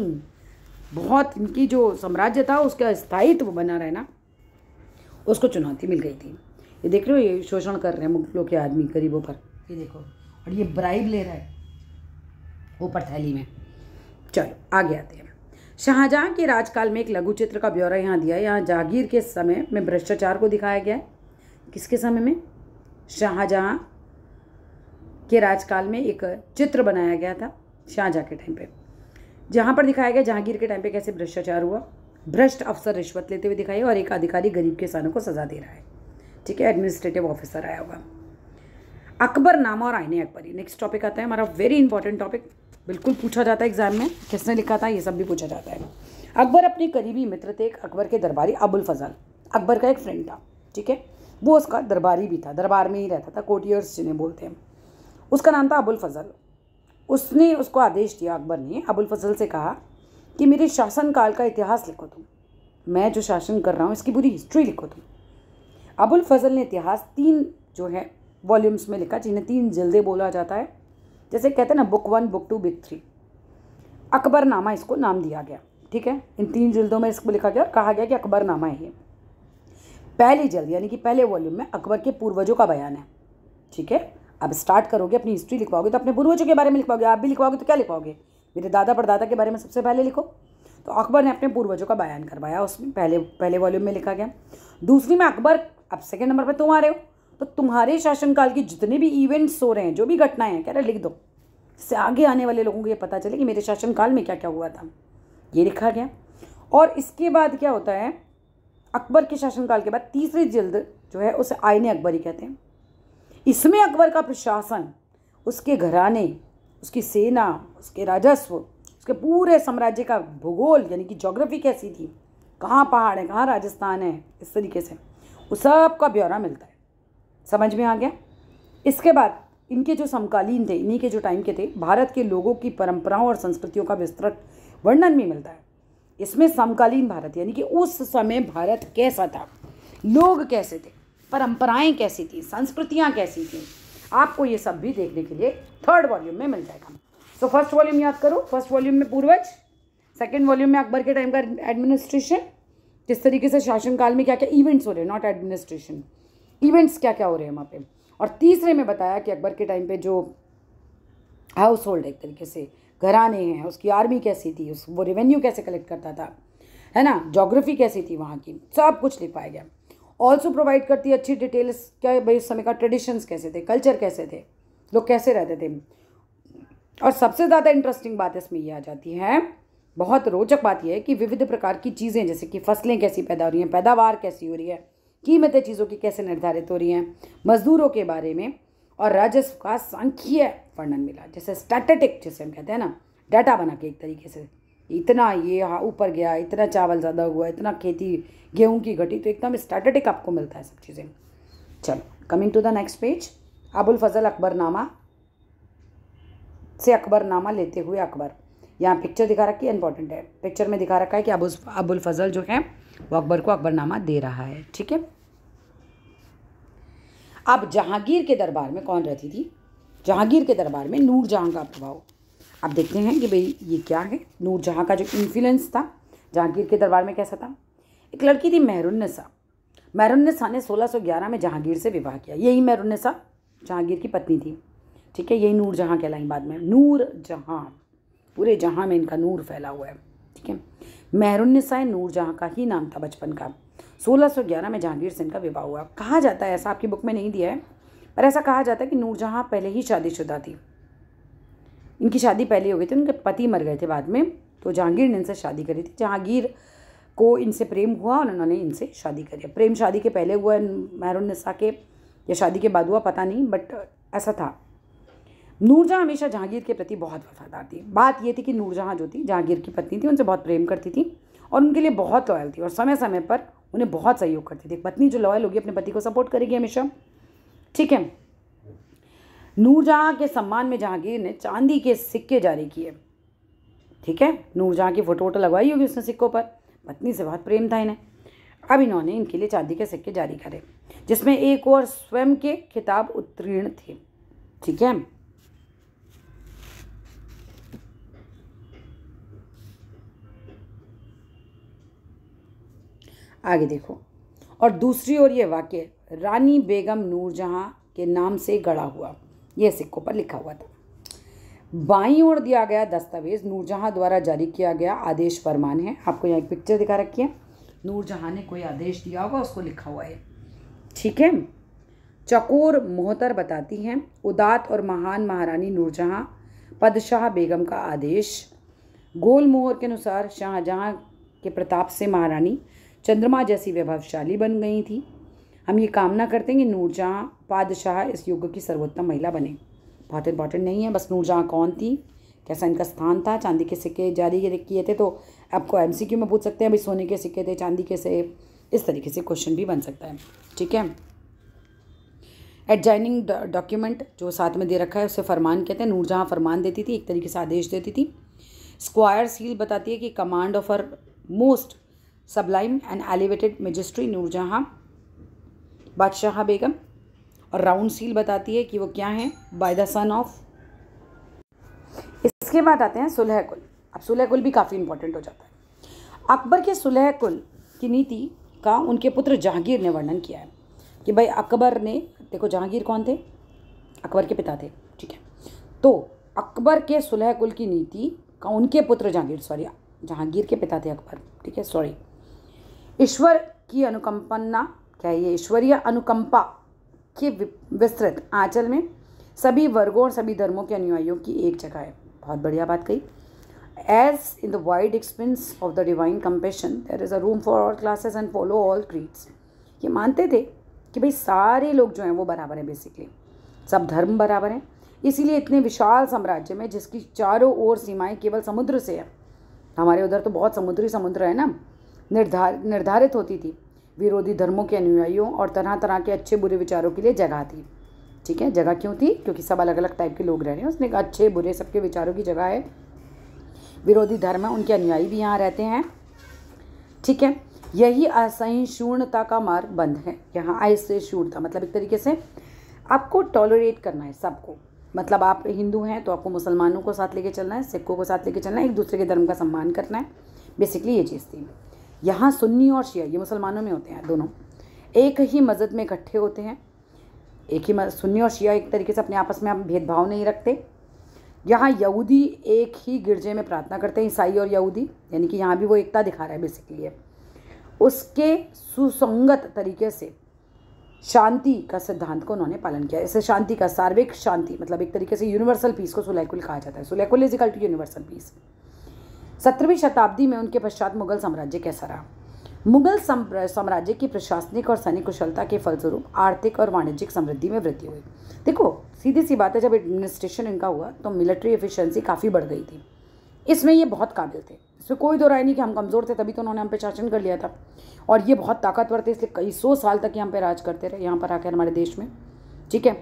बहुत इनकी जो साम्राज्य था उसका स्थायित्व बना रहना उसको चुनौती मिल गई थी ये देख रहे हो ये शोषण कर रहे हैं मुगलों के आदमी गरीबों पर ये देखो और ये ब्राइब ले रहा है ऊपर थैली में चलो आगे आते हैं शाहजहाँ के राजकाल में एक लघु चित्र का ब्यौरा यहाँ दिया है यहाँ जागीर के समय में भ्रष्टाचार को दिखाया गया है किसके समय में शाहजहाँ के राजकाल में एक चित्र बनाया गया था शाहजहाँ के टाइम पर जहाँ पर दिखाया गया जहांगीर के टाइम पे कैसे भ्रष्टाचार हुआ भ्रष्ट अफसर रिश्वत लेते हुए दिखाई और एक अधिकारी गरीब किसानों को सज़ा दे रहा है ठीक है एडमिनिस्ट्रेटिव ऑफिसर आया हुआ अकबर नामा और आईने अकबरी नेक्स्ट टॉपिक आता है हमारा वेरी इंपॉर्टेंट टॉपिक बिल्कुल पूछा जाता है एग्जाम में किसने लिखा था ये सब भी पूछा जाता है अकबर अपने करीबी मित्र थे अकबर के दरबारी अबुल फजल अकबर का एक फ्रेंड था ठीक है वो उसका दरबारी भी था दरबार में ही रहता था कोटियर्स जिन्हें बोलते हैं उसका नाम था अबुल फजल उसने उसको आदेश दिया अकबर ने अबुल फजल से कहा कि मेरे शासनकाल का इतिहास लिखो तुम मैं जो शासन कर रहा हूँ इसकी पूरी हिस्ट्री लिखो तुम अबुल फजल ने इतिहास तीन जो है वॉल्यूम्स में लिखा जिन्हें तीन जल्दे बोला जाता है जैसे कहते हैं ना book one book two book three Akbarnama इसको नाम दिया गया ठीक है इन तीन जल्दों में इसको लिखा गया और कहा गया कि अकबरनामा है ये पहली जल्द यानी कि पहले वॉल्यूम में अकबर के पूर्वजों का बयान है ठीक है अब स्टार्ट करोगे अपनी हिस्ट्री लिखवाओगे तो अपने पूर्वजों के बारे में लिखवाओगे आप भी लिखवाओगे तो क्या लिखवाओगे मेरे दादा परदादा के बारे में सबसे पहले लिखो तो अकबर ने अपने पूर्वजों का बयान करवाया उसमें पहले पहले वॉल्यूम में लिखा गया दूसरी में अकबर अब सेकेंड नंबर पर तुम आ रहे हो तो तुम्हारे शासनकाल की जितने भी इवेंट्स हो रहे हैं जो भी घटनाएं हैं कह रहे लिख दो इससे आगे आने वाले लोगों को ये पता चले कि मेरे शासनकाल में क्या क्या हुआ था ये लिखा गया और इसके बाद क्या होता है अकबर के शासनकाल के बाद तीसरी जल्द जो है उसे आईने अकबरी कहते हैं इसमें अकबर का प्रशासन उसके घराने उसकी सेना उसके राजस्व उसके पूरे साम्राज्य का भूगोल यानी कि जोग्राफी कैसी थी कहाँ पहाड़ है कहाँ राजस्थान है इस तरीके से वो सब का ब्यौरा मिलता है समझ में आ गया इसके बाद इनके जो समकालीन थे इन्हीं के जो टाइम के थे भारत के लोगों की परंपराओं और संस्कृतियों का विस्तृत वर्णन भी मिलता है इसमें समकालीन भारत यानी कि उस समय भारत कैसा था लोग कैसे थे परंपराएं कैसी थी संस्कृतियाँ कैसी थी आपको ये सब भी देखने के लिए थर्ड वॉल्यूम में मिल जाएगा सो फर्स्ट वॉल्यूम याद करो फर्स्ट वॉल्यूम में पूर्वज सेकेंड वॉल्यूम में अकबर के टाइम का एडमिनिस्ट्रेशन किस तरीके से शासनकाल में क्या क्या इवेंट्स हो रहे हैं नॉट एडमिनिस्ट्रेशन इवेंट्स क्या क्या हो रहे हैं वहाँ पे और तीसरे में बताया कि अकबर के टाइम पे जो हाउस होल्ड एक तरीके से घराने हैं उसकी आर्मी कैसी थी उस वो रेवेन्यू कैसे कलेक्ट करता था है ना जोग्राफी कैसी थी वहाँ की सब कुछ लिखवाया गया ऑल्सो प्रोवाइड करती है अच्छी डिटेल्स क्या भाई उस समय का ट्रेडिशंस कैसे थे कल्चर कैसे थे लोग कैसे रहते थे और सबसे ज़्यादा इंटरेस्टिंग बात इसमें ये आ जाती है बहुत रोचक बात यह है कि विविध प्रकार की चीज़ें जैसे कि फसलें कैसी पैदा हो रही हैं पैदावार कैसी हो रही है कीमतें चीज़ों की कैसे निर्धारित हो रही हैं मजदूरों के बारे में और राजस्व का सांख्यीय वर्णन मिला जैसे स्टैटेटिक जिसे हम कहते हैं ना डाटा बना के एक तरीके से इतना ये हाँ ऊपर गया इतना चावल ज़्यादा हुआ इतना खेती गेहूं की घटी तो एकदम स्टैटेटिक आपको मिलता है सब चीज़ें चलो coming to the next page Abul Fazal Akbarnama से अकबरनामा लेते हुए अकबर यहाँ पिक्चर दिखा रखी है इंपॉर्टेंट है पिक्चर में दिखा रखा है कि अबू अबुल फजल जो है वो अकबर को अकबरनामा दे रहा है ठीक है अब जहांगीर के दरबार में कौन रहती थी जहांगीर के दरबार में नूर जहाँ का प्रभाव आप देखते हैं कि भाई ये क्या है नूर जहाँ का जो इन्फ्लुएंस था जहांगीर के दरबार में कैसा था एक लड़की थी महरुन्नसा मेहरुन्नसा ने 1611 में जहांगीर से विवाह किया यही मेहरुन्नसा जहांगीर की पत्नी थी ठीक है यही नूर जहाँ कहलाई बाद में नूर जहाँ पूरे जहाँ में इनका नूर फैला हुआ है ठीक है महरुन्नसा नूर जहाँ का ही नाम था बचपन का 1611 में जहांगीर से इनका विवाह हुआ कहा जाता है ऐसा आपकी बुक में नहीं दिया है पर ऐसा कहा जाता है कि नूरजहाँ पहले ही शादीशुदा थी इनकी शादी पहले हो गई थी उनके पति मर गए थे बाद में तो जहांगीर ने इनसे शादी करी थी जहांगीर को इनसे प्रेम हुआ और उन्होंने इनसे शादी करी प्रेम शादी के पहले हुआ मैरून नसा के या शादी के बाद हुआ पता नहीं बट ऐसा था नूरजहाँ हमेशा जहांगीर के प्रति बहुत वफादार थी बात ये थी कि नूरजहाँ जो थी जहांगीर की पत्नी थी उनसे बहुत प्रेम करती थी और उनके लिए बहुत लॉयल थी और समय समय पर उन्हें बहुत सहयोग करती थी पत्नी जो लॉयल होगी अपने पति को सपोर्ट करेगी हमेशा ठीक है नूरजहाँ के सम्मान में जहांगीर ने चांदी के सिक्के जारी किए ठीक है नूरजहाँ की फोटो वोटो लगवाई होगी उसने सिक्कों पर पत्नी से बहुत प्रेम था इन्हें अब इन्होंने इनके लिए चांदी के सिक्के जारी करे जिसमें एक और स्वयं के खिताब उत्तीर्ण थे ठीक है आगे देखो और दूसरी ओर यह वाक्य रानी बेगम नूरजहां के नाम से गढ़ा हुआ यह सिक्कों पर लिखा हुआ था बाई ओर दिया गया दस्तावेज नूरजहाँ द्वारा जारी किया गया आदेश फरमान है आपको यहाँ एक पिक्चर दिखा रखी है नूरजहाँ ने कोई आदेश दिया होगा उसको लिखा हुआ है ठीक है चकोर मोहतर बताती हैं उदात और महान महारानी नूरजहाँ पदशाह बेगम का आदेश गोल मोहर के अनुसार शाहजहाँ के प्रताप से महारानी चंद्रमा जैसी वैभवशाली बन गई थी हम ये कामना करते हैं कि नूरजहाँ पादशाह इस युग की सर्वोत्तम महिला बने बहुत इंपॉर्टेंट नहीं है बस नूरजहाँ कौन थी कैसा इनका स्थान था चांदी के सिक्के जारी किए थे तो आपको क्यू में पूछ सकते हैं अभी सोने के सिक्के थे चांदी के से इस तरीके से क्वेश्चन भी बन सकता है ठीक है एडजाइनिंग डॉक्यूमेंट जो साथ में दे रखा है उसे फरमान कहते हैं नूरजहाँ फरमान देती थी एक तरीके से आदेश देती थी स्क्वायर सील बताती है कि command of her most sublime and elevated majesty Nurjahan Badshah Begum और राउंड सील बताती है कि वो क्या है बाय द सन ऑफ इसके बाद आते हैं सुलह कुल अब सुलह कुल भी काफ़ी इंपॉर्टेंट हो जाता है अकबर के सुलह कुल की नीति का उनके पुत्र जहांगीर ने वर्णन किया है कि भाई अकबर ने देखो जहांगीर कौन थे अकबर के पिता थे ठीक है तो अकबर के सुलह कुल की नीति का उनके पुत्र जहांगीर सॉरी जहांगीर के पिता थे अकबर ठीक है सॉरी ईश्वर की अनुकंपना क्या ये ईश्वरीय अनुकंपा कि विस्तृत आंचल में सभी वर्गों और सभी धर्मों के अनुयायियों की एक जगह है बहुत बढ़िया बात कही as in the wide expanse of the divine compassion there is a room for all classes and follow all creeds ये मानते थे कि भाई सारे लोग जो हैं वो बराबर हैं बेसिकली सब धर्म बराबर हैं इसीलिए इतने विशाल साम्राज्य में जिसकी चारों ओर सीमाएं केवल समुद्र से हैं हमारे उधर तो बहुत समुद्री समुद्र है ना निर्धार निर्धारित होती थी विरोधी धर्मों के अनुयायियों और तरह तरह के अच्छे बुरे विचारों के लिए जगह थी ठीक है जगह क्यों थी क्योंकि सब अलग अलग टाइप के लोग रह रहे हैं उसने अच्छे बुरे सबके विचारों की जगह है विरोधी धर्म है उनके अनुयायी भी यहाँ रहते हैं ठीक है यही असहिष्णुता का मार्ग बंद है यहाँ शूणता मतलब एक तरीके से आपको टॉलोरेट करना है सबको मतलब आप हिंदू हैं तो आपको मुसलमानों को साथ लेके चलना है सिखों को साथ लेके चलना है एक दूसरे के धर्म का सम्मान करना है बेसिकली ये चीज़ थी यहाँ सुन्नी और शिया ये मुसलमानों में होते हैं दोनों एक ही मस्जिद में इकट्ठे होते हैं एक ही सुन्नी और शिया एक तरीके से अपने आपस में आप भेदभाव नहीं रखते यहाँ यहूदी एक ही गिरजे में प्रार्थना करते हैं ईसाई और यहूदी यानी कि यहाँ भी वो एकता दिखा रहा है बेसिकली है उसके सुसंगत तरीके से शांति का सिद्धांत को उन्होंने पालन किया इसे शांति का सार्विक शांति मतलब एक तरीके से यूनिवर्सल पीस को सुलैकुल कहा जाता है Sulhekul is equal to universal peace सत्रहवीं शताब्दी में उनके पश्चात मुगल साम्राज्य कैसा रहा मुगल साम्राज्य की प्रशासनिक और सैनिक कुशलता के फलस्वरूप आर्थिक और वाणिज्यिक समृद्धि में वृद्धि हुई देखो सीधी सी बात है जब एडमिनिस्ट्रेशन इनका हुआ तो मिलिट्री एफिशिएंसी काफ़ी बढ़ गई थी इसमें ये बहुत काबिल थे इसमें कोई दो राय नहीं कि हम कमज़ोर थे तभी तो उन्होंने हम पे शासन कर लिया था और ये बहुत ताकतवर थे इसलिए कई सौ साल तक यहाँ पर राज करते रहे यहाँ पर आकर हमारे देश में ठीक है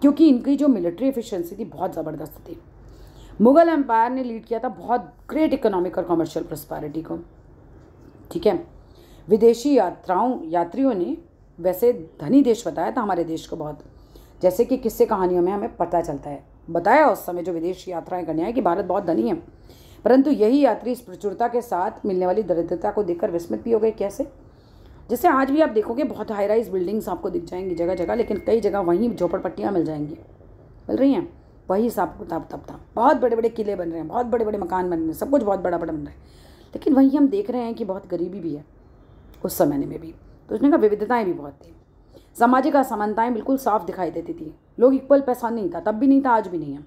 क्योंकि इनकी जो मिलिट्री एफिशियंसी थी बहुत ज़बरदस्त थी मुगल एम्पायर ने लीड किया था बहुत ग्रेट इकोनॉमिक और कॉमर्शियल प्रोस्पैरिटी को ठीक है विदेशी यात्राओं यात्रियों ने वैसे धनी देश बताया था हमारे देश को बहुत जैसे कि किस्से कहानियों में हमें पता चलता है बताया उस समय जो विदेश यात्राएं करने आए कि भारत बहुत धनी है परंतु यही यात्री इस प्रचुरता के साथ मिलने वाली दरिद्रता को देखकर विस्मित भी हो गए कैसे जैसे आज भी आप देखोगे बहुत हाई राइज बिल्डिंग्स आपको दिख जाएंगी जगह जगह लेकिन कई जगह वहीं झोपड़पट्टियाँ मिल जाएंगी मिल रही हैं वही हिसाब किताब तब था बहुत बड़े बड़े किले बन रहे हैं बहुत बड़े बड़े मकान बन रहे हैं सब कुछ बहुत बड़ा बड़ा बन रहा है लेकिन वहीं हम देख रहे हैं कि बहुत गरीबी भी है उस समय में भी तो उसने कहा विविधताएँ भी बहुत थी सामाजिक असमानताएँ बिल्कुल साफ दिखाई देती थी लोग इक्वल पैसा नहीं था तब भी नहीं था आज भी नहीं है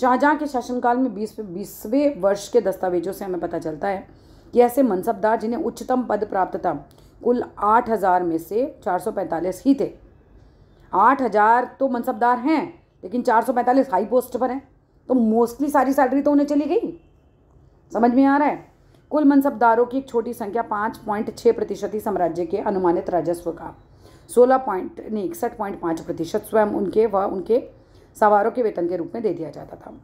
शाहजहाँ के शासनकाल में बीस बीसवें वर्ष के दस्तावेजों से हमें पता चलता है कि ऐसे मनसबदार जिन्हें उच्चतम पद प्राप्त था कुल आठ हज़ार में से चार सौ पैंतालीस ही थे आठ हज़ार तो मनसबदार हैं लेकिन पैंतालीस हाई पोस्ट पर है तो मोस्टली सारी सैलरी तो उन्हें चली गई समझ में आ रहा है कुल मनसबदारों की एक छोटी संख्या पाँच पॉइंट छः प्रतिशत ही साम्राज्य के अनुमानित राजस्व का सोलह पॉइंट नहीं इकसठ पॉइंट पाँच प्रतिशत स्वयं उनके व उनके सवारों के वेतन के रूप में दे दिया जाता था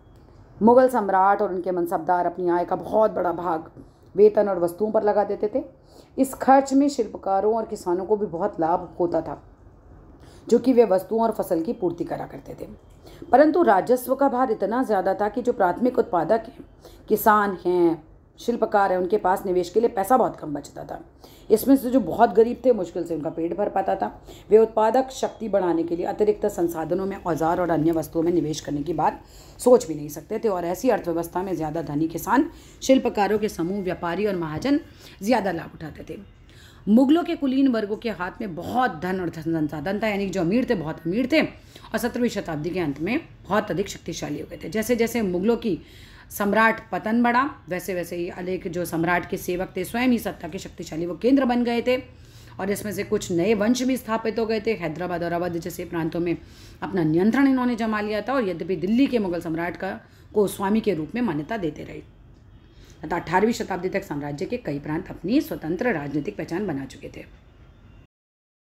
मुगल सम्राट और उनके मनसबदार अपनी आय का बहुत बड़ा भाग वेतन और वस्तुओं पर लगा देते थे इस खर्च में शिल्पकारों और किसानों को भी बहुत लाभ होता था जो कि वे वस्तुओं और फसल की पूर्ति करा करते थे परंतु राजस्व का भार इतना ज़्यादा था कि जो प्राथमिक उत्पादक हैं किसान हैं शिल्पकार हैं उनके पास निवेश के लिए पैसा बहुत कम बचता था इसमें से जो बहुत गरीब थे मुश्किल से उनका पेट भर पाता था वे उत्पादक शक्ति बढ़ाने के लिए अतिरिक्त संसाधनों में औजार और अन्य वस्तुओं में निवेश करने की बात सोच भी नहीं सकते थे और ऐसी अर्थव्यवस्था में ज़्यादा धनी किसान शिल्पकारों के समूह व्यापारी और महाजन ज़्यादा लाभ उठाते थे मुगलों के कुलीन वर्गों के हाथ में बहुत धन और संसाधन था यानी जो अमीर थे बहुत अमीर थे और सत्रहवीं शताब्दी के अंत में बहुत अधिक शक्तिशाली हो गए थे जैसे जैसे मुगलों की सम्राट पतन बढ़ा वैसे वैसे ही अनेक जो सम्राट के सेवक थे स्वयं ही सत्ता के शक्तिशाली वो केंद्र बन गए थे और इसमें से कुछ नए वंश भी स्थापित हो गए थे हैदराबाद और अवध जैसे प्रांतों में अपना नियंत्रण इन्होंने जमा लिया था और यद्यपि दिल्ली के मुगल सम्राट का को स्वामी के रूप में मान्यता देते रहे तथा अठारहवीं शताब्दी तक साम्राज्य के कई प्रांत अपनी स्वतंत्र राजनीतिक पहचान बना चुके थे